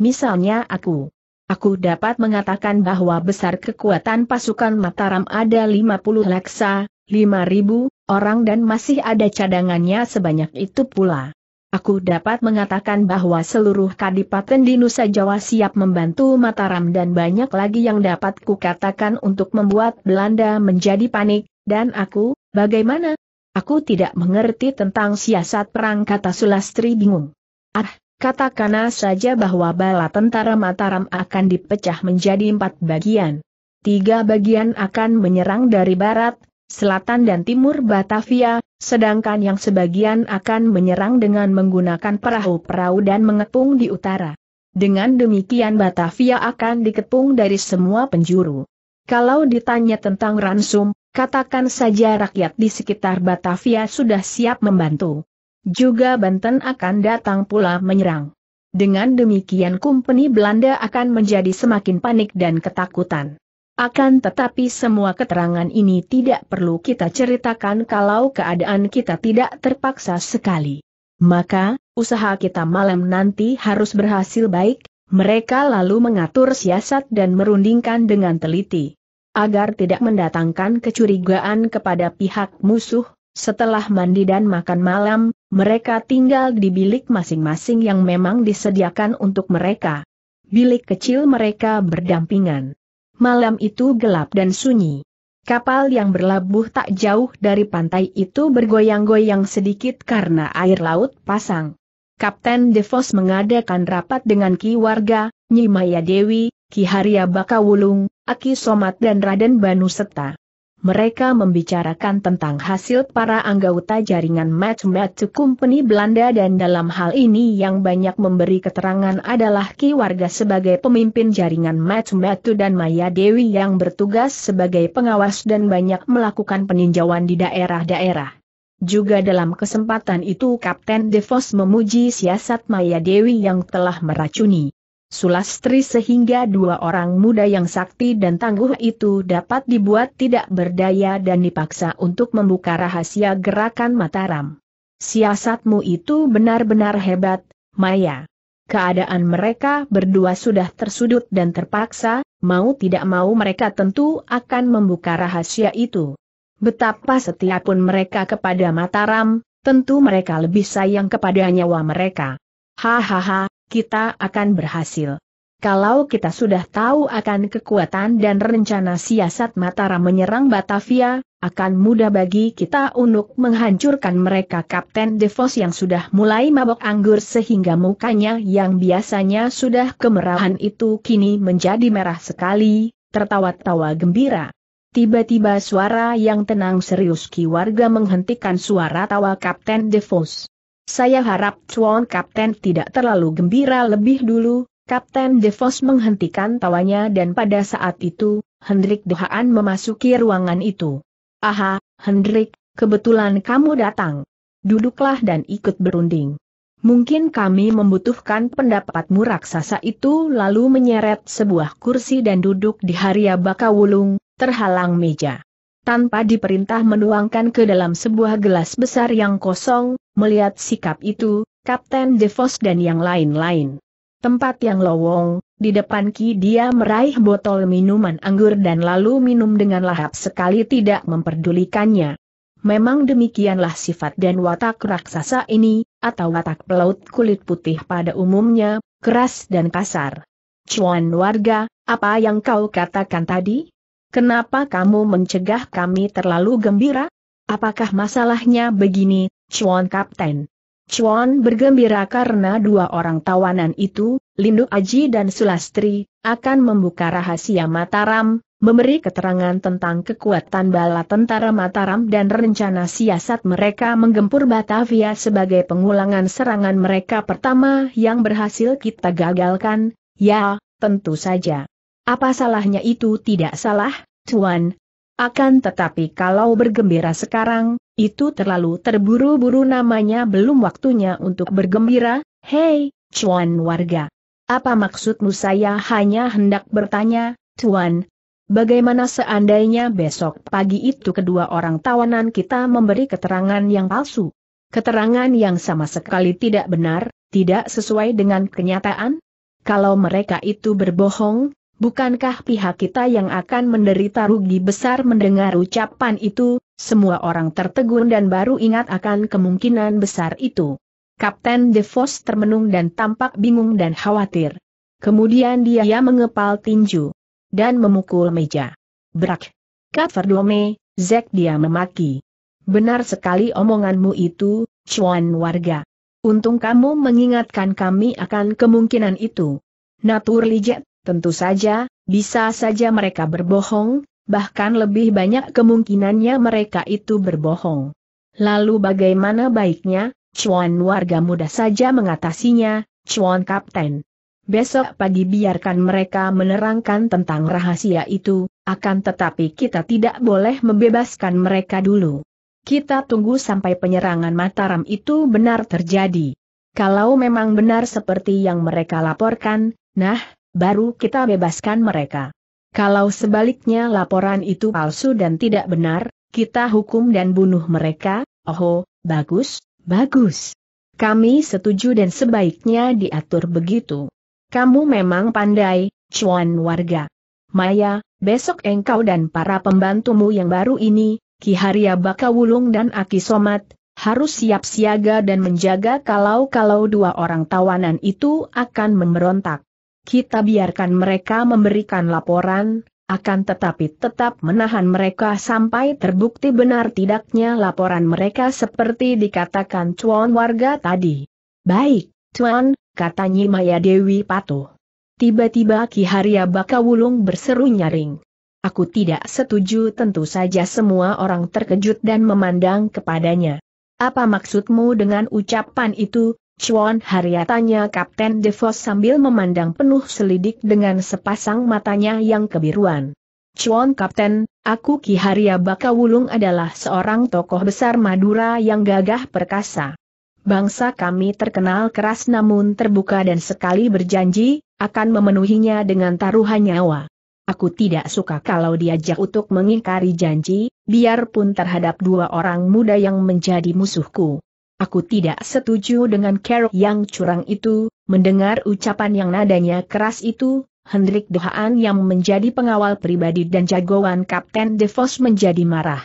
Misalnya aku. Aku dapat mengatakan bahwa besar kekuatan pasukan Mataram ada 50 laksa, 5000 orang dan masih ada cadangannya sebanyak itu pula. Aku dapat mengatakan bahwa seluruh kadipaten di Nusa Jawa siap membantu Mataram dan banyak lagi yang dapat kukatakan untuk membuat Belanda menjadi panik, dan aku, bagaimana? Aku tidak mengerti tentang siasat perang kata Sulastri bingung. Ah, katakanlah saja bahwa bala tentara Mataram akan dipecah menjadi empat bagian. Tiga bagian akan menyerang dari barat, selatan dan timur Batavia, sedangkan yang sebagian akan menyerang dengan menggunakan perahu-perahu dan mengepung di utara. Dengan demikian Batavia akan dikepung dari semua penjuru. Kalau ditanya tentang ransum, katakan saja rakyat di sekitar Batavia sudah siap membantu. Juga Banten akan datang pula menyerang. Dengan demikian kumpeni Belanda akan menjadi semakin panik dan ketakutan. Akan tetapi semua keterangan ini tidak perlu kita ceritakan kalau keadaan kita tidak terpaksa sekali. Maka, usaha kita malam nanti harus berhasil baik, mereka lalu mengatur siasat dan merundingkan dengan teliti. Agar tidak mendatangkan kecurigaan kepada pihak musuh, setelah mandi dan makan malam, mereka tinggal di bilik masing-masing yang memang disediakan untuk mereka. Bilik kecil mereka berdampingan malam itu gelap dan sunyi. Kapal yang berlabuh tak jauh dari pantai itu bergoyang-goyang sedikit karena air laut pasang. Kapten Devos mengadakan rapat dengan Ki Warga, Nyi Maya Dewi, Ki Haria Bakawulung, Aki Somat dan Raden Banuseta mereka membicarakan tentang hasil para anggota jaringan match-match company Belanda dan dalam hal ini yang banyak memberi keterangan adalah Ki Warga sebagai pemimpin jaringan match-match dan Maya Dewi yang bertugas sebagai pengawas dan banyak melakukan peninjauan di daerah-daerah. Juga dalam kesempatan itu Kapten Devos memuji siasat Maya Dewi yang telah meracuni Sulastri sehingga dua orang muda yang sakti dan tangguh itu dapat dibuat tidak berdaya dan dipaksa untuk membuka rahasia gerakan Mataram. Siasatmu itu benar-benar hebat, Maya. Keadaan mereka berdua sudah tersudut dan terpaksa, mau tidak mau mereka tentu akan membuka rahasia itu. Betapa setia pun mereka kepada Mataram, tentu mereka lebih sayang kepada nyawa mereka. Hahaha, kita akan berhasil. Kalau kita sudah tahu akan kekuatan dan rencana siasat Mataram menyerang Batavia, akan mudah bagi kita untuk menghancurkan mereka Kapten Devos yang sudah mulai mabok anggur sehingga mukanya yang biasanya sudah kemerahan itu kini menjadi merah sekali, tertawa-tawa gembira. Tiba-tiba suara yang tenang serius ki warga menghentikan suara tawa Kapten Devos. Saya harap Chuan Kapten tidak terlalu gembira lebih dulu, Kapten Devos menghentikan tawanya dan pada saat itu, Hendrik Dohaan memasuki ruangan itu. Aha, Hendrik, kebetulan kamu datang. Duduklah dan ikut berunding. Mungkin kami membutuhkan pendapatmu raksasa itu lalu menyeret sebuah kursi dan duduk di haria bakawulung, terhalang meja tanpa diperintah menuangkan ke dalam sebuah gelas besar yang kosong, melihat sikap itu, Kapten Devos dan yang lain-lain. Tempat yang lowong, di depan Ki dia meraih botol minuman anggur dan lalu minum dengan lahap sekali tidak memperdulikannya. Memang demikianlah sifat dan watak raksasa ini, atau watak pelaut kulit putih pada umumnya, keras dan kasar. Cuan warga, apa yang kau katakan tadi? Kenapa kamu mencegah kami terlalu gembira? Apakah masalahnya begini, Chuan Kapten? Chuan bergembira karena dua orang tawanan itu, Lindu Aji dan Sulastri, akan membuka rahasia Mataram, memberi keterangan tentang kekuatan bala tentara Mataram dan rencana siasat mereka menggempur Batavia sebagai pengulangan serangan mereka pertama yang berhasil kita gagalkan, ya, tentu saja. Apa salahnya itu tidak salah, Tuan? Akan tetapi kalau bergembira sekarang, itu terlalu terburu-buru namanya belum waktunya untuk bergembira, hei, Tuan warga. Apa maksudmu saya hanya hendak bertanya, Tuan? Bagaimana seandainya besok pagi itu kedua orang tawanan kita memberi keterangan yang palsu? Keterangan yang sama sekali tidak benar, tidak sesuai dengan kenyataan? Kalau mereka itu berbohong, Bukankah pihak kita yang akan menderita rugi besar mendengar ucapan itu, semua orang tertegun dan baru ingat akan kemungkinan besar itu. Kapten DeVos termenung dan tampak bingung dan khawatir. Kemudian dia mengepal tinju dan memukul meja. Brak! Katverdome, Zek dia memaki. Benar sekali omonganmu itu, cuan warga. Untung kamu mengingatkan kami akan kemungkinan itu. Natur lijet, Tentu saja, bisa saja mereka berbohong, bahkan lebih banyak kemungkinannya mereka itu berbohong. Lalu bagaimana baiknya, cuan warga muda saja mengatasinya, cuan kapten. Besok pagi biarkan mereka menerangkan tentang rahasia itu, akan tetapi kita tidak boleh membebaskan mereka dulu. Kita tunggu sampai penyerangan Mataram itu benar terjadi. Kalau memang benar seperti yang mereka laporkan, nah, baru kita bebaskan mereka. Kalau sebaliknya laporan itu palsu dan tidak benar, kita hukum dan bunuh mereka, oh, bagus, bagus. Kami setuju dan sebaiknya diatur begitu. Kamu memang pandai, cuan warga. Maya, besok engkau dan para pembantumu yang baru ini, Ki Kiharia Bakawulung dan Aki Somat, harus siap siaga dan menjaga kalau-kalau dua orang tawanan itu akan memberontak kita biarkan mereka memberikan laporan, akan tetapi tetap menahan mereka sampai terbukti benar tidaknya laporan mereka seperti dikatakan cuan warga tadi. Baik, cuan, kata Maya Dewi patuh. Tiba-tiba Ki Haria Bakawulung berseru nyaring. Aku tidak setuju tentu saja semua orang terkejut dan memandang kepadanya. Apa maksudmu dengan ucapan itu, Chuan tanya Kapten DeVos sambil memandang penuh selidik dengan sepasang matanya yang kebiruan. Chuan Kapten, aku Ki Haria Bakawulung adalah seorang tokoh besar Madura yang gagah perkasa. Bangsa kami terkenal keras namun terbuka dan sekali berjanji, akan memenuhinya dengan taruhan nyawa. Aku tidak suka kalau diajak untuk mengingkari janji, biarpun terhadap dua orang muda yang menjadi musuhku. Aku tidak setuju dengan Carol yang curang itu, mendengar ucapan yang nadanya keras itu, Hendrik Dehaan yang menjadi pengawal pribadi dan jagoan Kapten DeVos menjadi marah.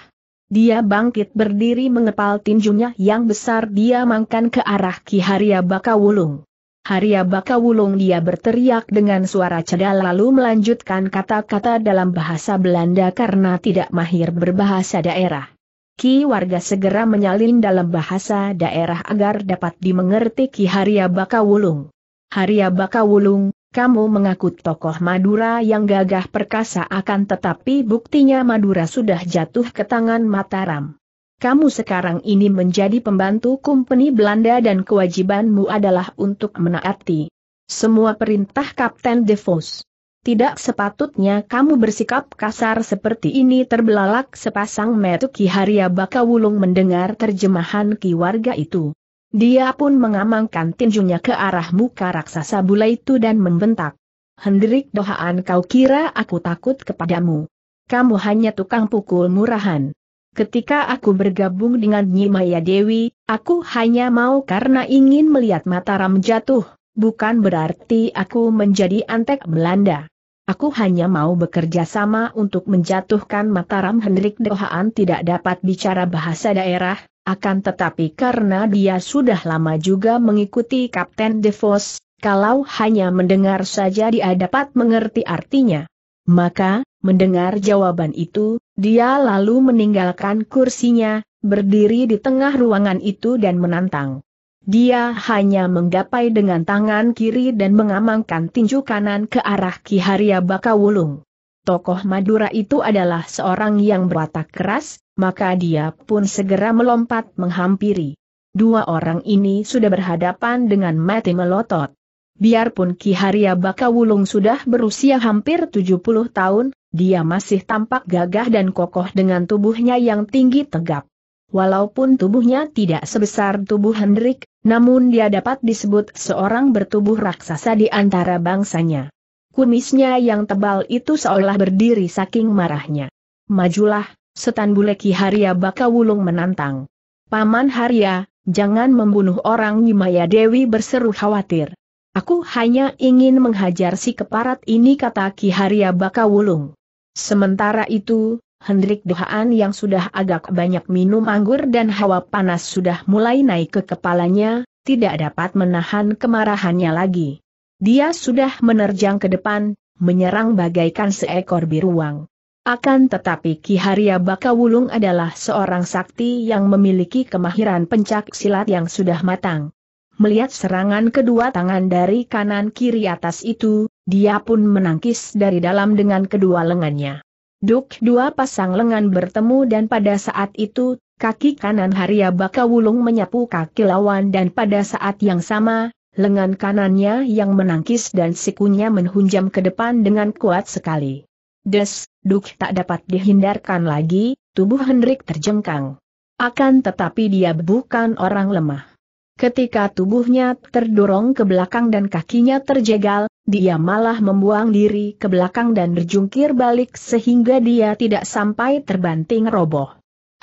Dia bangkit berdiri mengepal tinjunya yang besar dia mangkan ke arah Ki Haria Bakawulung. Haria Bakawulung dia berteriak dengan suara cedal lalu melanjutkan kata-kata dalam bahasa Belanda karena tidak mahir berbahasa daerah. Ki warga segera menyalin dalam bahasa daerah agar dapat dimengerti Ki Haria Bakawulung. Haria Bakawulung, kamu mengaku tokoh Madura yang gagah perkasa akan tetapi buktinya Madura sudah jatuh ke tangan Mataram. Kamu sekarang ini menjadi pembantu kumpeni Belanda dan kewajibanmu adalah untuk menaati semua perintah Kapten DeVos. Tidak sepatutnya kamu bersikap kasar seperti ini terbelalak sepasang metu Ki Haria Bakawulung mendengar terjemahan Ki warga itu. Dia pun mengamankan tinjunya ke arah muka raksasa bula itu dan membentak. Hendrik Dohaan kau kira aku takut kepadamu. Kamu hanya tukang pukul murahan. Ketika aku bergabung dengan Nyimaya Dewi, aku hanya mau karena ingin melihat Mataram jatuh, bukan berarti aku menjadi antek Belanda. Aku hanya mau bekerja sama untuk menjatuhkan Mataram Hendrik Dohaan tidak dapat bicara bahasa daerah, akan tetapi karena dia sudah lama juga mengikuti Kapten DeVos, kalau hanya mendengar saja dia dapat mengerti artinya. Maka, mendengar jawaban itu, dia lalu meninggalkan kursinya, berdiri di tengah ruangan itu dan menantang. Dia hanya menggapai dengan tangan kiri dan mengamankan tinju kanan ke arah Ki Haria Bakawulung. Tokoh Madura itu adalah seorang yang berwatak keras, maka dia pun segera melompat menghampiri. Dua orang ini sudah berhadapan dengan mati melotot. Biarpun Ki Haria Bakawulung sudah berusia hampir 70 tahun, dia masih tampak gagah dan kokoh dengan tubuhnya yang tinggi tegap. Walaupun tubuhnya tidak sebesar tubuh Hendrik, namun dia dapat disebut seorang bertubuh raksasa di antara bangsanya. Kumisnya yang tebal itu seolah berdiri saking marahnya. Majulah, setan bule Ki Haria Bakawulung menantang. Paman Haria, jangan membunuh orang Nyimaya Dewi berseru khawatir. Aku hanya ingin menghajar si keparat ini kata Ki Haria Bakawulung. Sementara itu, Hendrik Dehaan yang sudah agak banyak minum anggur dan hawa panas sudah mulai naik ke kepalanya, tidak dapat menahan kemarahannya lagi. Dia sudah menerjang ke depan, menyerang bagaikan seekor biruang. Akan tetapi Ki Haria Bakawulung adalah seorang sakti yang memiliki kemahiran pencak silat yang sudah matang. Melihat serangan kedua tangan dari kanan kiri atas itu, dia pun menangkis dari dalam dengan kedua lengannya. Duk dua pasang lengan bertemu dan pada saat itu, kaki kanan Haria Bakawulung menyapu kaki lawan dan pada saat yang sama, lengan kanannya yang menangkis dan sikunya menhunjam ke depan dengan kuat sekali. Des, Duk tak dapat dihindarkan lagi, tubuh Hendrik terjengkang. Akan tetapi dia bukan orang lemah. Ketika tubuhnya terdorong ke belakang dan kakinya terjegal, dia malah membuang diri ke belakang dan berjungkir balik sehingga dia tidak sampai terbanting roboh.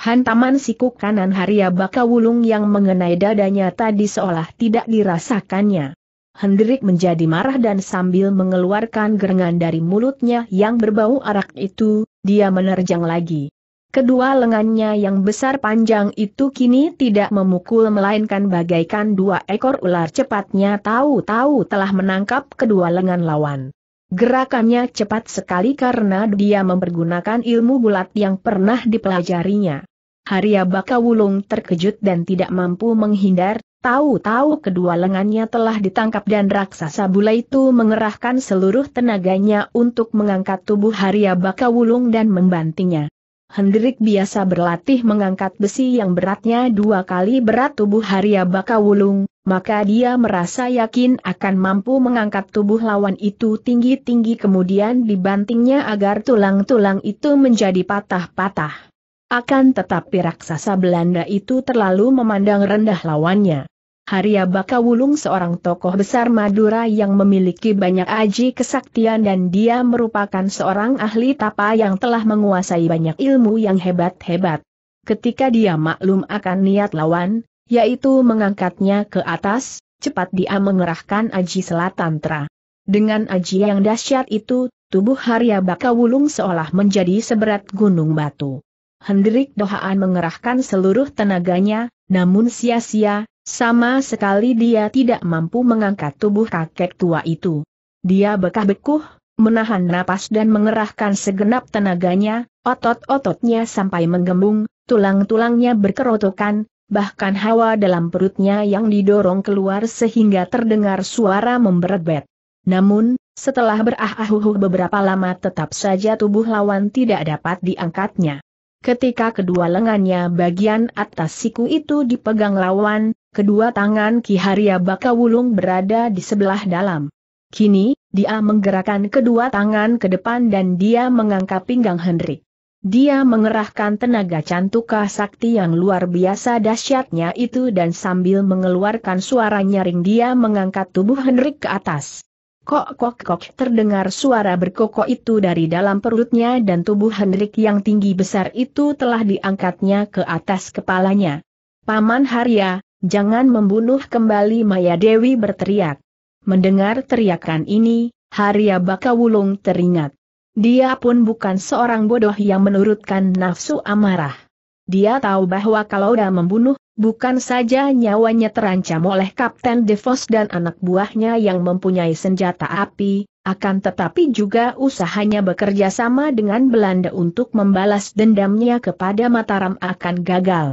Hantaman siku kanan Haria Bakawulung yang mengenai dadanya tadi seolah tidak dirasakannya. Hendrik menjadi marah dan sambil mengeluarkan gerangan dari mulutnya yang berbau arak itu, dia menerjang lagi. Kedua lengannya yang besar panjang itu kini tidak memukul melainkan bagaikan dua ekor ular cepatnya tahu-tahu telah menangkap kedua lengan lawan. Gerakannya cepat sekali karena dia mempergunakan ilmu bulat yang pernah dipelajarinya. Haria Baka Wulung terkejut dan tidak mampu menghindar, tahu-tahu kedua lengannya telah ditangkap dan raksasa bula itu mengerahkan seluruh tenaganya untuk mengangkat tubuh Haria Baka Wulung dan membantingnya. Hendrik biasa berlatih mengangkat besi yang beratnya dua kali berat tubuh Haria Bakawulung, maka dia merasa yakin akan mampu mengangkat tubuh lawan itu tinggi-tinggi kemudian dibantingnya agar tulang-tulang itu menjadi patah-patah. Akan tetapi raksasa Belanda itu terlalu memandang rendah lawannya. Haria Wulung seorang tokoh besar Madura yang memiliki banyak aji kesaktian dan dia merupakan seorang ahli tapa yang telah menguasai banyak ilmu yang hebat-hebat. Ketika dia maklum akan niat lawan, yaitu mengangkatnya ke atas, cepat dia mengerahkan aji selatantra. Dengan aji yang dahsyat itu, tubuh Haria Wulung seolah menjadi seberat gunung batu. Hendrik Dohaan mengerahkan seluruh tenaganya, namun sia-sia, sama sekali dia tidak mampu mengangkat tubuh kakek tua itu. Dia bekah-bekuh, menahan napas dan mengerahkan segenap tenaganya, otot-ototnya sampai menggembung, tulang-tulangnya berkerotokan, bahkan hawa dalam perutnya yang didorong keluar sehingga terdengar suara memberebet. Namun, setelah berah-ahuhuh beberapa lama tetap saja tubuh lawan tidak dapat diangkatnya. Ketika kedua lengannya bagian atas siku itu dipegang lawan, kedua tangan Ki Haria Bakawulung berada di sebelah dalam. Kini, dia menggerakkan kedua tangan ke depan dan dia mengangkat pinggang Hendrik. Dia mengerahkan tenaga cantuka sakti yang luar biasa dahsyatnya itu dan sambil mengeluarkan suara nyaring dia mengangkat tubuh Hendrik ke atas. Kok kok kok terdengar suara berkokok itu dari dalam perutnya dan tubuh Hendrik yang tinggi besar itu telah diangkatnya ke atas kepalanya. Paman Harya, jangan membunuh kembali Maya Dewi berteriak. Mendengar teriakan ini, Haria Bakawulung teringat. Dia pun bukan seorang bodoh yang menurutkan nafsu amarah. Dia tahu bahwa kalau dia membunuh, bukan saja nyawanya terancam oleh Kapten Devos dan anak buahnya yang mempunyai senjata api, akan tetapi juga usahanya bekerja sama dengan Belanda untuk membalas dendamnya kepada Mataram akan gagal.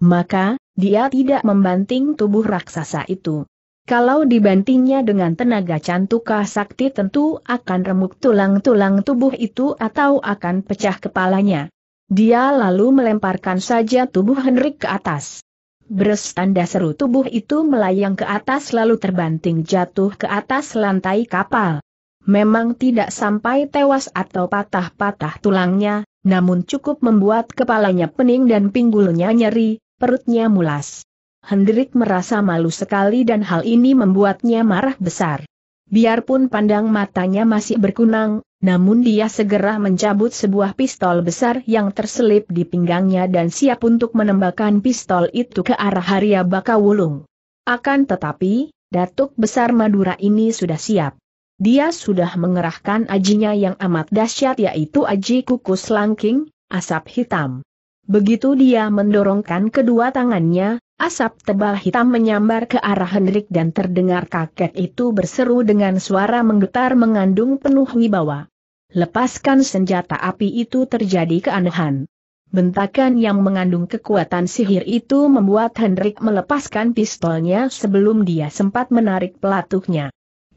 Maka, dia tidak membanting tubuh raksasa itu. Kalau dibantingnya dengan tenaga cantuka sakti tentu akan remuk tulang-tulang tubuh itu atau akan pecah kepalanya. Dia lalu melemparkan saja tubuh Henrik ke atas. Beres tanda seru tubuh itu melayang ke atas lalu terbanting jatuh ke atas lantai kapal. Memang tidak sampai tewas atau patah-patah tulangnya, namun cukup membuat kepalanya pening dan pinggulnya nyeri, perutnya mulas. Hendrik merasa malu sekali dan hal ini membuatnya marah besar. Biarpun pandang matanya masih berkunang, namun dia segera mencabut sebuah pistol besar yang terselip di pinggangnya dan siap untuk menembakkan pistol itu ke arah Haria Bakawulung. Akan tetapi, Datuk Besar Madura ini sudah siap. Dia sudah mengerahkan ajinya yang amat dahsyat yaitu aji kukus langking, asap hitam. Begitu dia mendorongkan kedua tangannya, asap tebal hitam menyambar ke arah Hendrik dan terdengar kakek itu berseru dengan suara menggetar mengandung penuh wibawa. Lepaskan senjata api itu terjadi keanehan. Bentakan yang mengandung kekuatan sihir itu membuat Hendrik melepaskan pistolnya sebelum dia sempat menarik pelatuknya.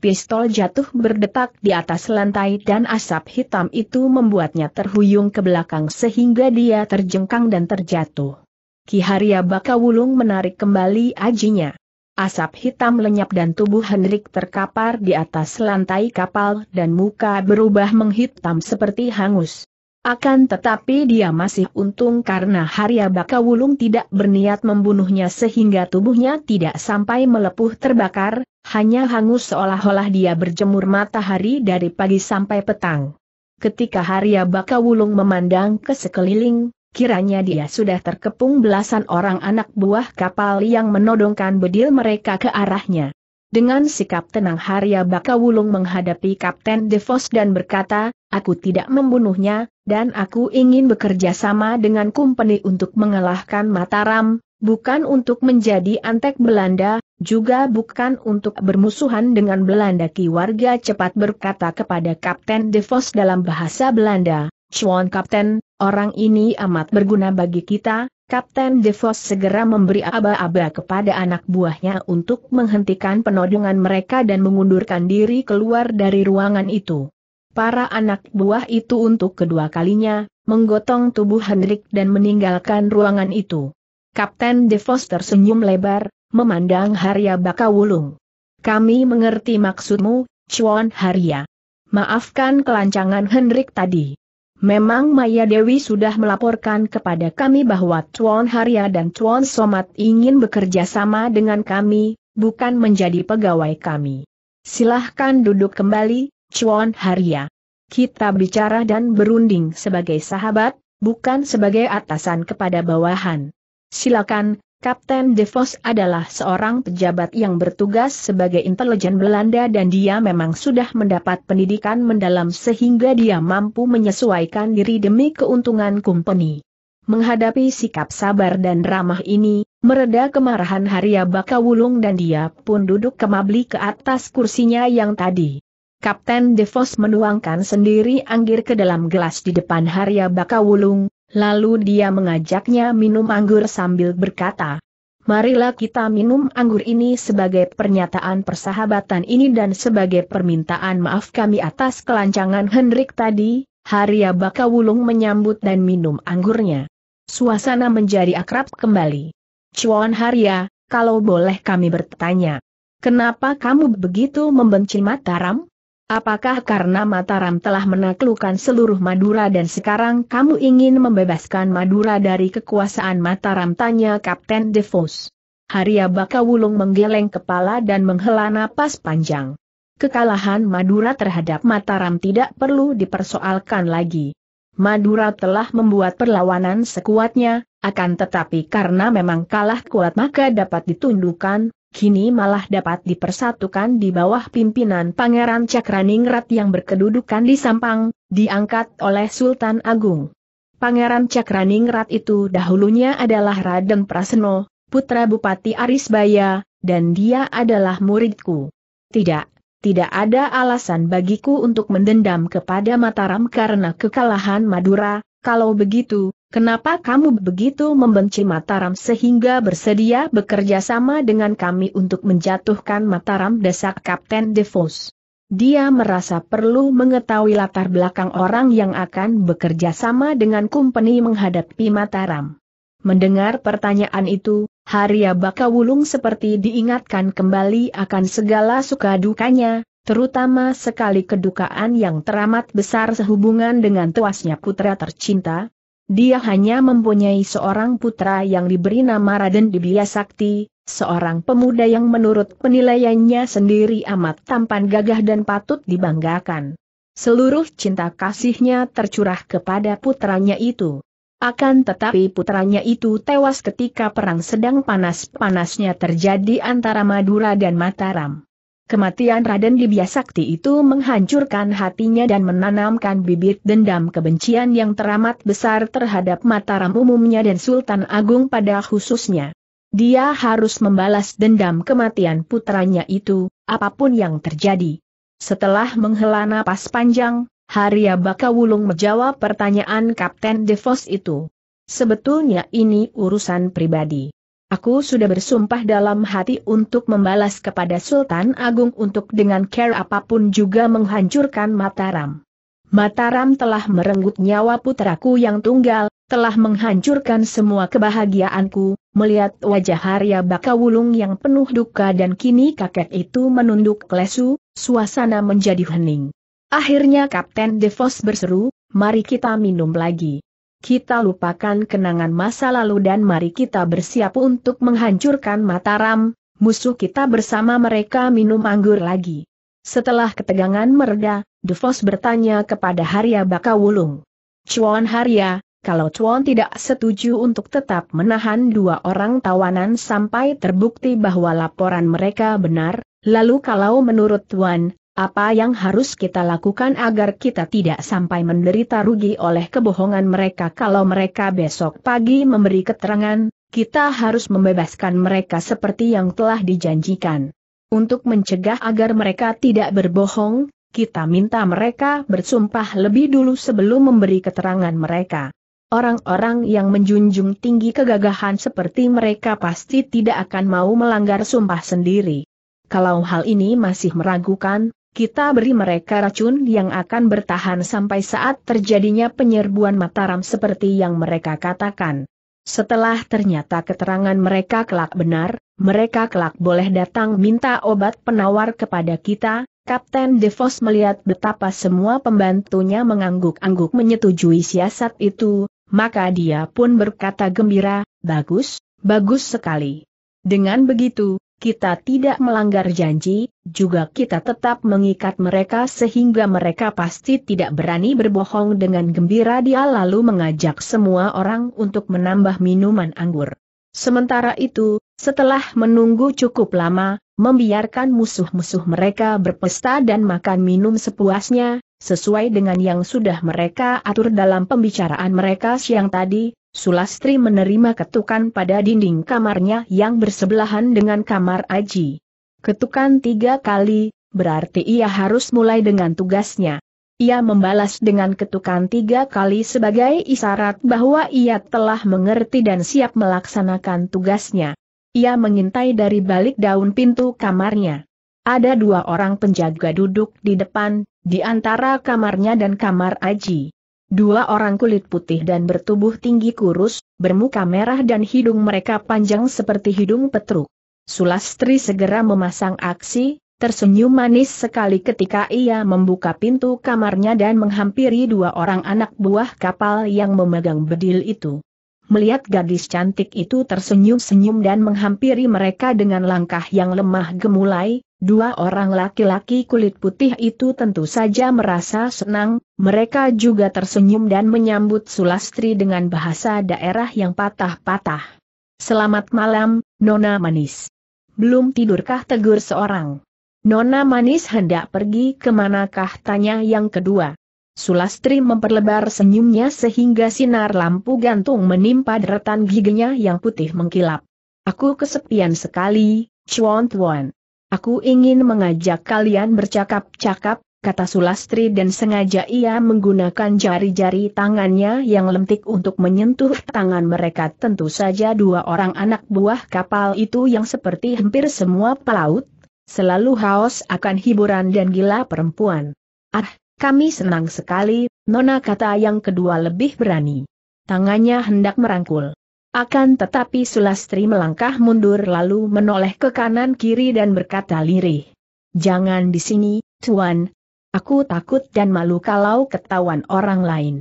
Pistol jatuh berdetak di atas lantai dan asap hitam itu membuatnya terhuyung ke belakang sehingga dia terjengkang dan terjatuh. Ki Haria Bakawulung menarik kembali ajinya. Asap hitam lenyap dan tubuh Hendrik terkapar di atas lantai kapal dan muka berubah menghitam seperti hangus. Akan tetapi dia masih untung karena Harya Bakawulung tidak berniat membunuhnya sehingga tubuhnya tidak sampai melepuh terbakar, hanya hangus seolah-olah dia berjemur matahari dari pagi sampai petang. Ketika Harya Bakawulung memandang ke sekeliling, kiranya dia sudah terkepung belasan orang anak buah kapal yang menodongkan bedil mereka ke arahnya. Dengan sikap tenang Harya Bakawulung menghadapi Kapten Devos dan berkata, aku tidak membunuhnya, dan aku ingin bekerja sama dengan kumpeni untuk mengalahkan Mataram, bukan untuk menjadi antek Belanda, juga bukan untuk bermusuhan dengan Belanda Ki warga cepat berkata kepada Kapten Devos dalam bahasa Belanda, Chuan Kapten, Orang ini amat berguna bagi kita, Kapten DeVos segera memberi aba-aba kepada anak buahnya untuk menghentikan penodongan mereka dan mengundurkan diri keluar dari ruangan itu. Para anak buah itu untuk kedua kalinya, menggotong tubuh Hendrik dan meninggalkan ruangan itu. Kapten DeVos tersenyum lebar, memandang Harya Bakawulung. Kami mengerti maksudmu, Chuan Harya. Maafkan kelancangan Hendrik tadi. Memang Maya Dewi sudah melaporkan kepada kami bahwa Tuan Harya dan Tuan Somat ingin bekerja sama dengan kami, bukan menjadi pegawai kami. Silahkan duduk kembali, Tuan Harya. Kita bicara dan berunding sebagai sahabat, bukan sebagai atasan kepada bawahan. Silakan, Kapten DeVos adalah seorang pejabat yang bertugas sebagai intelijen Belanda dan dia memang sudah mendapat pendidikan mendalam sehingga dia mampu menyesuaikan diri demi keuntungan company. Menghadapi sikap sabar dan ramah ini, mereda kemarahan Haria Bakawulung dan dia pun duduk kemabli ke atas kursinya yang tadi. Kapten DeVos menuangkan sendiri anggir ke dalam gelas di depan Haria Bakawulung, Lalu dia mengajaknya minum anggur sambil berkata, Marilah kita minum anggur ini sebagai pernyataan persahabatan ini dan sebagai permintaan maaf kami atas kelancangan Hendrik tadi, Haria Bakawulung menyambut dan minum anggurnya. Suasana menjadi akrab kembali. Cuan Haria, kalau boleh kami bertanya. Kenapa kamu begitu membenci Mataram? Apakah karena Mataram telah menaklukkan seluruh Madura dan sekarang kamu ingin membebaskan Madura dari kekuasaan Mataram? Tanya Kapten DeVos. Arya Bakawulung menggeleng kepala dan menghela napas panjang. Kekalahan Madura terhadap Mataram tidak perlu dipersoalkan lagi. Madura telah membuat perlawanan sekuatnya, akan tetapi karena memang kalah kuat maka dapat ditundukkan, kini malah dapat dipersatukan di bawah pimpinan Pangeran Cakraningrat yang berkedudukan di Sampang, diangkat oleh Sultan Agung. Pangeran Cakraningrat itu dahulunya adalah Raden Praseno, putra Bupati Arisbaya, dan dia adalah muridku. Tidak, tidak ada alasan bagiku untuk mendendam kepada Mataram karena kekalahan Madura, kalau begitu, kenapa kamu begitu membenci Mataram sehingga bersedia bekerja sama dengan kami untuk menjatuhkan Mataram desak Kapten DeVos? Dia merasa perlu mengetahui latar belakang orang yang akan bekerja sama dengan kumpeni menghadapi Mataram. Mendengar pertanyaan itu, Haria Bakawulung seperti diingatkan kembali akan segala suka dukanya, terutama sekali kedukaan yang teramat besar sehubungan dengan tuasnya putra tercinta. Dia hanya mempunyai seorang putra yang diberi nama Raden Dibia Sakti, seorang pemuda yang menurut penilaiannya sendiri amat tampan gagah dan patut dibanggakan. Seluruh cinta kasihnya tercurah kepada putranya itu. Akan tetapi putranya itu tewas ketika perang sedang panas-panasnya terjadi antara Madura dan Mataram. Kematian Raden Dibya Sakti itu menghancurkan hatinya dan menanamkan bibit dendam kebencian yang teramat besar terhadap Mataram umumnya dan Sultan Agung pada khususnya. Dia harus membalas dendam kematian putranya itu, apapun yang terjadi. Setelah menghela napas panjang, Haria Bakawulung menjawab pertanyaan Kapten Devos itu. Sebetulnya ini urusan pribadi. Aku sudah bersumpah dalam hati untuk membalas kepada Sultan Agung untuk dengan care apapun juga menghancurkan Mataram. Mataram telah merenggut nyawa putraku yang tunggal, telah menghancurkan semua kebahagiaanku, melihat wajah Harya Bakawulung yang penuh duka dan kini kakek itu menunduk lesu, suasana menjadi hening. Akhirnya Kapten Devos berseru, mari kita minum lagi kita lupakan kenangan masa lalu dan mari kita bersiap untuk menghancurkan Mataram, musuh kita bersama mereka minum anggur lagi. Setelah ketegangan mereda, Devos bertanya kepada Harya Bakawulung. Cuan Harya, kalau Cuan tidak setuju untuk tetap menahan dua orang tawanan sampai terbukti bahwa laporan mereka benar, lalu kalau menurut Tuan, apa yang harus kita lakukan agar kita tidak sampai menderita rugi oleh kebohongan mereka kalau mereka besok pagi memberi keterangan, kita harus membebaskan mereka seperti yang telah dijanjikan. Untuk mencegah agar mereka tidak berbohong, kita minta mereka bersumpah lebih dulu sebelum memberi keterangan mereka. Orang-orang yang menjunjung tinggi kegagahan seperti mereka pasti tidak akan mau melanggar sumpah sendiri. Kalau hal ini masih meragukan, kita beri mereka racun yang akan bertahan sampai saat terjadinya penyerbuan Mataram seperti yang mereka katakan. Setelah ternyata keterangan mereka kelak benar, mereka kelak boleh datang minta obat penawar kepada kita, Kapten Devos melihat betapa semua pembantunya mengangguk-angguk menyetujui siasat itu, maka dia pun berkata gembira, bagus, bagus sekali. Dengan begitu, kita tidak melanggar janji, juga kita tetap mengikat mereka sehingga mereka pasti tidak berani berbohong dengan gembira dia lalu mengajak semua orang untuk menambah minuman anggur. Sementara itu, setelah menunggu cukup lama, membiarkan musuh-musuh mereka berpesta dan makan minum sepuasnya, sesuai dengan yang sudah mereka atur dalam pembicaraan mereka siang tadi, Sulastri menerima ketukan pada dinding kamarnya yang bersebelahan dengan kamar Aji. Ketukan tiga kali, berarti ia harus mulai dengan tugasnya. Ia membalas dengan ketukan tiga kali sebagai isyarat bahwa ia telah mengerti dan siap melaksanakan tugasnya. Ia mengintai dari balik daun pintu kamarnya. Ada dua orang penjaga duduk di depan, di antara kamarnya dan kamar Aji. Dua orang kulit putih dan bertubuh tinggi kurus, bermuka merah dan hidung mereka panjang seperti hidung petruk. Sulastri segera memasang aksi, tersenyum manis sekali ketika ia membuka pintu kamarnya dan menghampiri dua orang anak buah kapal yang memegang bedil itu. Melihat gadis cantik itu tersenyum-senyum dan menghampiri mereka dengan langkah yang lemah gemulai, dua orang laki-laki kulit putih itu tentu saja merasa senang, mereka juga tersenyum dan menyambut Sulastri dengan bahasa daerah yang patah-patah. Selamat malam, Nona Manis. Belum tidurkah tegur seorang? Nona Manis hendak pergi kemanakah tanya yang kedua. Sulastri memperlebar senyumnya sehingga sinar lampu gantung menimpa deretan giginya yang putih mengkilap. Aku kesepian sekali, Chuan Tuan. Aku ingin mengajak kalian bercakap-cakap, kata Sulastri dan sengaja ia menggunakan jari-jari tangannya yang lentik untuk menyentuh tangan mereka tentu saja dua orang anak buah kapal itu yang seperti hampir semua pelaut, selalu haus akan hiburan dan gila perempuan. Ah, kami senang sekali, Nona kata yang kedua lebih berani. Tangannya hendak merangkul. Akan tetapi Sulastri melangkah mundur lalu menoleh ke kanan kiri dan berkata lirih. Jangan di sini, Tuan. Aku takut dan malu kalau ketahuan orang lain.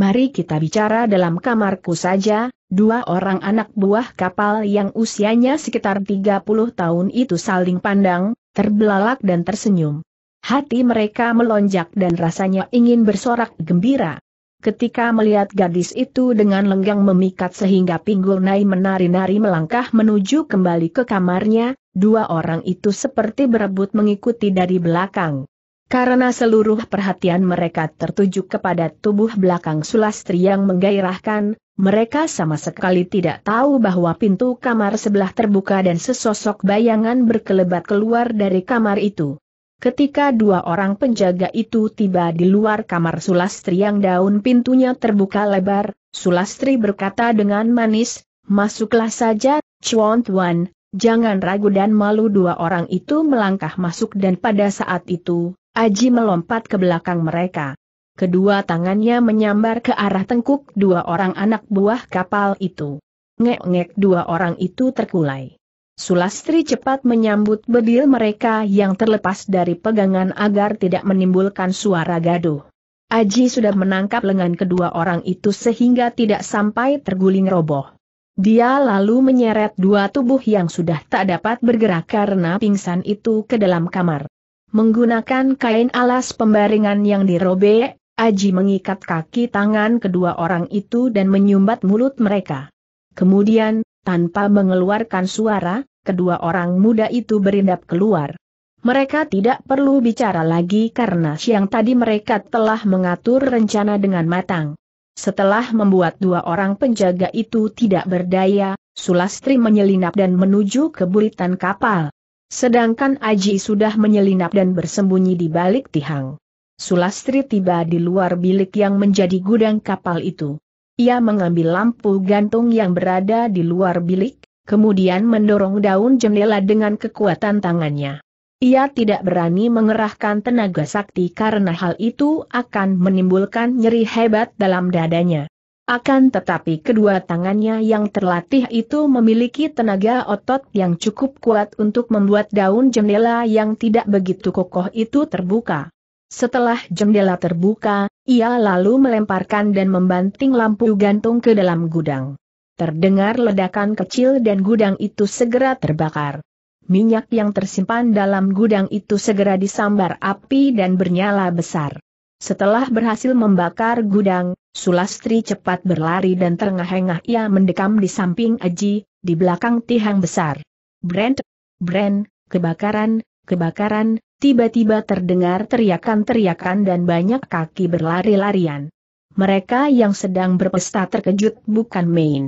Mari kita bicara dalam kamarku saja, dua orang anak buah kapal yang usianya sekitar 30 tahun itu saling pandang, terbelalak dan tersenyum. Hati mereka melonjak dan rasanya ingin bersorak gembira. Ketika melihat gadis itu dengan lenggang memikat sehingga pinggul Nai menari-nari melangkah menuju kembali ke kamarnya, dua orang itu seperti berebut mengikuti dari belakang. Karena seluruh perhatian mereka tertuju kepada tubuh belakang Sulastri yang menggairahkan, mereka sama sekali tidak tahu bahwa pintu kamar sebelah terbuka dan sesosok bayangan berkelebat keluar dari kamar itu. Ketika dua orang penjaga itu tiba di luar kamar Sulastri yang daun pintunya terbuka lebar, Sulastri berkata dengan manis, Masuklah saja, Chuan Tuan, jangan ragu dan malu dua orang itu melangkah masuk dan pada saat itu, Aji melompat ke belakang mereka. Kedua tangannya menyambar ke arah tengkuk dua orang anak buah kapal itu. Ngek-ngek dua orang itu terkulai. Sulastri cepat menyambut bedil mereka yang terlepas dari pegangan agar tidak menimbulkan suara gaduh. Aji sudah menangkap lengan kedua orang itu sehingga tidak sampai terguling roboh. Dia lalu menyeret dua tubuh yang sudah tak dapat bergerak karena pingsan itu ke dalam kamar. Menggunakan kain alas pembaringan yang dirobek, Aji mengikat kaki tangan kedua orang itu dan menyumbat mulut mereka. Kemudian, tanpa mengeluarkan suara, kedua orang muda itu berindap keluar. Mereka tidak perlu bicara lagi karena siang tadi mereka telah mengatur rencana dengan matang. Setelah membuat dua orang penjaga itu tidak berdaya, Sulastri menyelinap dan menuju ke buritan kapal. Sedangkan Aji sudah menyelinap dan bersembunyi di balik tihang. Sulastri tiba di luar bilik yang menjadi gudang kapal itu. Ia mengambil lampu gantung yang berada di luar bilik, kemudian mendorong daun jendela dengan kekuatan tangannya. Ia tidak berani mengerahkan tenaga sakti karena hal itu akan menimbulkan nyeri hebat dalam dadanya. Akan tetapi kedua tangannya yang terlatih itu memiliki tenaga otot yang cukup kuat untuk membuat daun jendela yang tidak begitu kokoh itu terbuka. Setelah jendela terbuka, ia lalu melemparkan dan membanting lampu gantung ke dalam gudang. Terdengar ledakan kecil dan gudang itu segera terbakar. Minyak yang tersimpan dalam gudang itu segera disambar api dan bernyala besar. Setelah berhasil membakar gudang, Sulastri cepat berlari dan terengah-engah ia mendekam di samping Aji, di belakang tiang besar. Brand, Brand, kebakaran, kebakaran, tiba-tiba terdengar teriakan-teriakan dan banyak kaki berlari-larian. Mereka yang sedang berpesta terkejut bukan main.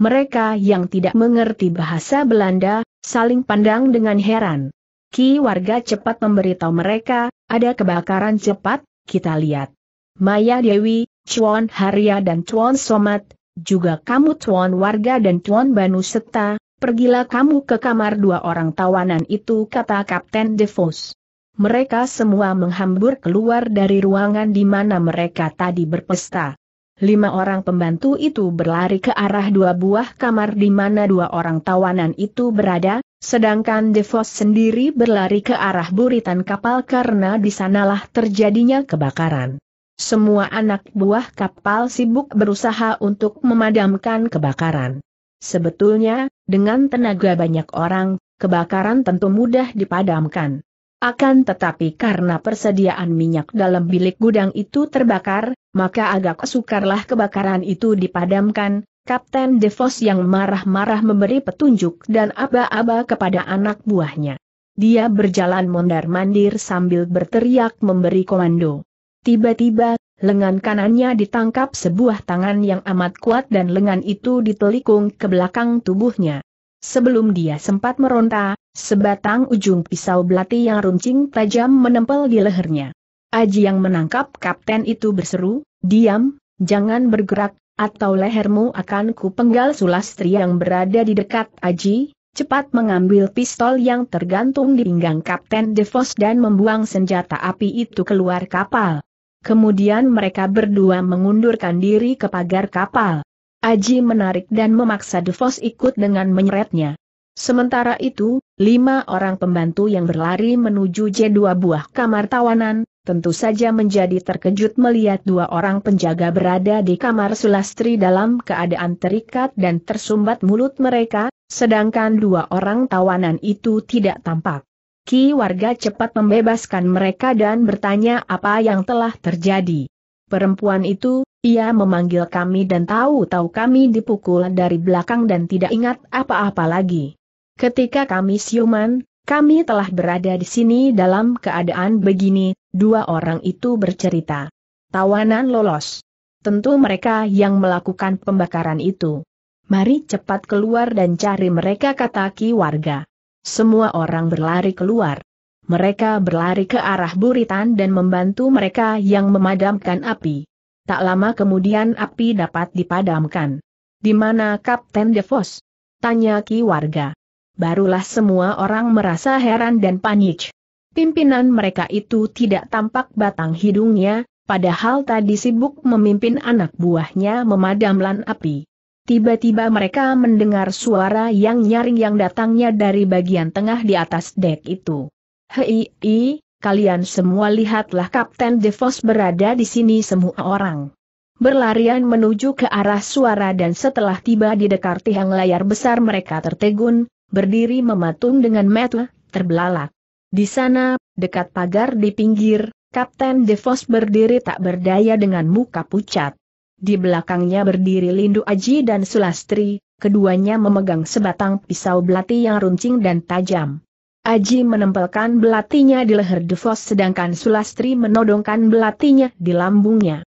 Mereka yang tidak mengerti bahasa Belanda, saling pandang dengan heran. Ki warga cepat memberitahu mereka, ada kebakaran cepat, kita lihat. Maya Dewi, Chuan Harya dan Chuan Somat, juga kamu Chuan warga dan Chuan Banu Seta, pergilah kamu ke kamar dua orang tawanan itu kata Kapten DeVos mereka semua menghambur keluar dari ruangan di mana mereka tadi berpesta. Lima orang pembantu itu berlari ke arah dua buah kamar di mana dua orang tawanan itu berada, sedangkan Devos sendiri berlari ke arah buritan kapal karena di sanalah terjadinya kebakaran. Semua anak buah kapal sibuk berusaha untuk memadamkan kebakaran. Sebetulnya, dengan tenaga banyak orang, kebakaran tentu mudah dipadamkan. Akan tetapi karena persediaan minyak dalam bilik gudang itu terbakar, maka agak sukarlah kebakaran itu dipadamkan, Kapten Devos yang marah-marah memberi petunjuk dan aba-aba kepada anak buahnya. Dia berjalan mondar-mandir sambil berteriak memberi komando. Tiba-tiba, lengan kanannya ditangkap sebuah tangan yang amat kuat dan lengan itu ditelikung ke belakang tubuhnya. Sebelum dia sempat meronta, Sebatang ujung pisau belati yang runcing tajam menempel di lehernya. Aji yang menangkap kapten itu berseru, diam, jangan bergerak, atau lehermu akan kupenggal sulastri yang berada di dekat Aji, cepat mengambil pistol yang tergantung di pinggang kapten Devos dan membuang senjata api itu keluar kapal. Kemudian mereka berdua mengundurkan diri ke pagar kapal. Aji menarik dan memaksa Devos ikut dengan menyeretnya. Sementara itu, lima orang pembantu yang berlari menuju J2 buah kamar tawanan, tentu saja menjadi terkejut melihat dua orang penjaga berada di kamar Sulastri dalam keadaan terikat dan tersumbat mulut mereka, sedangkan dua orang tawanan itu tidak tampak. Ki warga cepat membebaskan mereka dan bertanya apa yang telah terjadi. Perempuan itu, ia memanggil kami dan tahu-tahu kami dipukul dari belakang dan tidak ingat apa-apa lagi. Ketika kami siuman, kami telah berada di sini dalam keadaan begini, dua orang itu bercerita. Tawanan lolos. Tentu mereka yang melakukan pembakaran itu. Mari cepat keluar dan cari mereka kata Ki warga. Semua orang berlari keluar. Mereka berlari ke arah buritan dan membantu mereka yang memadamkan api. Tak lama kemudian api dapat dipadamkan. Di mana Kapten Devos? Tanya Ki warga barulah semua orang merasa heran dan panik. Pimpinan mereka itu tidak tampak batang hidungnya, padahal tadi sibuk memimpin anak buahnya memadamkan api. Tiba-tiba mereka mendengar suara yang nyaring yang datangnya dari bagian tengah di atas dek itu. Hei, hei, kalian semua lihatlah Kapten Devos berada di sini semua orang. Berlarian menuju ke arah suara dan setelah tiba di dekat tiang layar besar mereka tertegun, berdiri mematung dengan metu, terbelalak. Di sana, dekat pagar di pinggir, Kapten Devos berdiri tak berdaya dengan muka pucat. Di belakangnya berdiri Lindu Aji dan Sulastri, keduanya memegang sebatang pisau belati yang runcing dan tajam. Aji menempelkan belatinya di leher Devos sedangkan Sulastri menodongkan belatinya di lambungnya.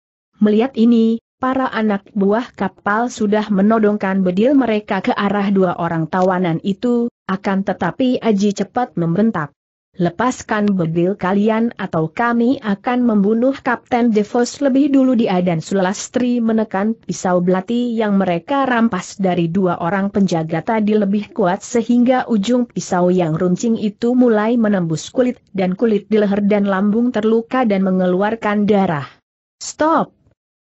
Melihat ini, para anak buah kapal sudah menodongkan bedil mereka ke arah dua orang tawanan itu, akan tetapi Aji cepat membentak. Lepaskan bedil kalian atau kami akan membunuh Kapten DeVos lebih dulu dia dan Sulastri menekan pisau belati yang mereka rampas dari dua orang penjaga tadi lebih kuat sehingga ujung pisau yang runcing itu mulai menembus kulit dan kulit di leher dan lambung terluka dan mengeluarkan darah. Stop!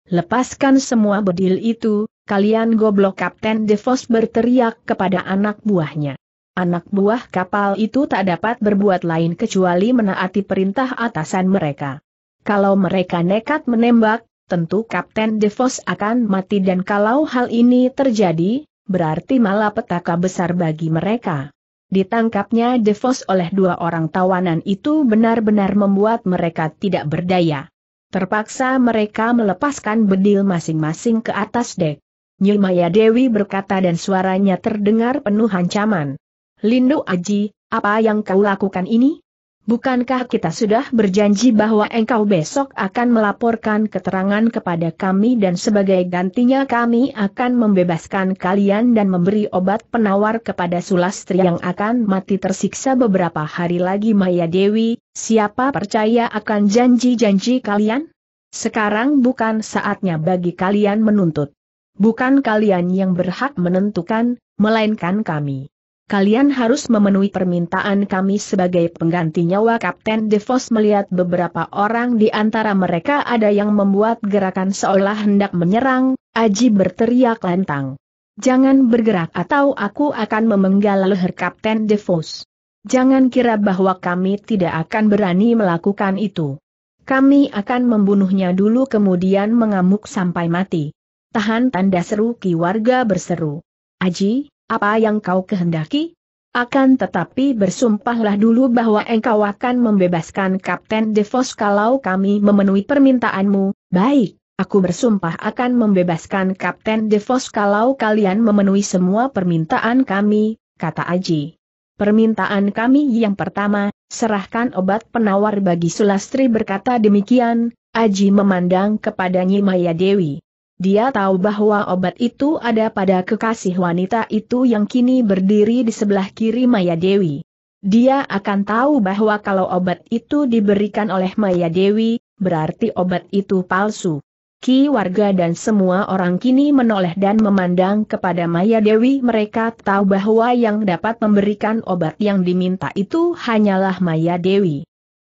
Lepaskan semua bedil itu, kalian goblok Kapten Devos berteriak kepada anak buahnya. Anak buah kapal itu tak dapat berbuat lain kecuali menaati perintah atasan mereka. Kalau mereka nekat menembak, tentu Kapten Devos akan mati dan kalau hal ini terjadi, berarti malah petaka besar bagi mereka. Ditangkapnya Devos oleh dua orang tawanan itu benar-benar membuat mereka tidak berdaya. Terpaksa mereka melepaskan bedil masing-masing ke atas dek. Nyumaya Dewi berkata dan suaranya terdengar penuh ancaman. Lindu Aji, apa yang kau lakukan ini? Bukankah kita sudah berjanji bahwa engkau besok akan melaporkan keterangan kepada kami dan sebagai gantinya kami akan membebaskan kalian dan memberi obat penawar kepada Sulastri yang akan mati tersiksa beberapa hari lagi Maya Dewi, siapa percaya akan janji-janji kalian? Sekarang bukan saatnya bagi kalian menuntut. Bukan kalian yang berhak menentukan, melainkan kami kalian harus memenuhi permintaan kami sebagai pengganti nyawa Kapten DeVos melihat beberapa orang di antara mereka ada yang membuat gerakan seolah hendak menyerang, Aji berteriak lantang. Jangan bergerak atau aku akan memenggal leher Kapten DeVos. Jangan kira bahwa kami tidak akan berani melakukan itu. Kami akan membunuhnya dulu kemudian mengamuk sampai mati. Tahan tanda seru ki warga berseru. Aji, apa yang kau kehendaki? Akan tetapi bersumpahlah dulu bahwa engkau akan membebaskan Kapten Devos kalau kami memenuhi permintaanmu, baik, aku bersumpah akan membebaskan Kapten Devos kalau kalian memenuhi semua permintaan kami, kata Aji. Permintaan kami yang pertama, serahkan obat penawar bagi Sulastri berkata demikian, Aji memandang kepada Maya Dewi. Dia tahu bahwa obat itu ada pada kekasih wanita itu yang kini berdiri di sebelah kiri Maya Dewi. Dia akan tahu bahwa kalau obat itu diberikan oleh Maya Dewi, berarti obat itu palsu. Ki warga dan semua orang kini menoleh dan memandang kepada Maya Dewi mereka tahu bahwa yang dapat memberikan obat yang diminta itu hanyalah Maya Dewi.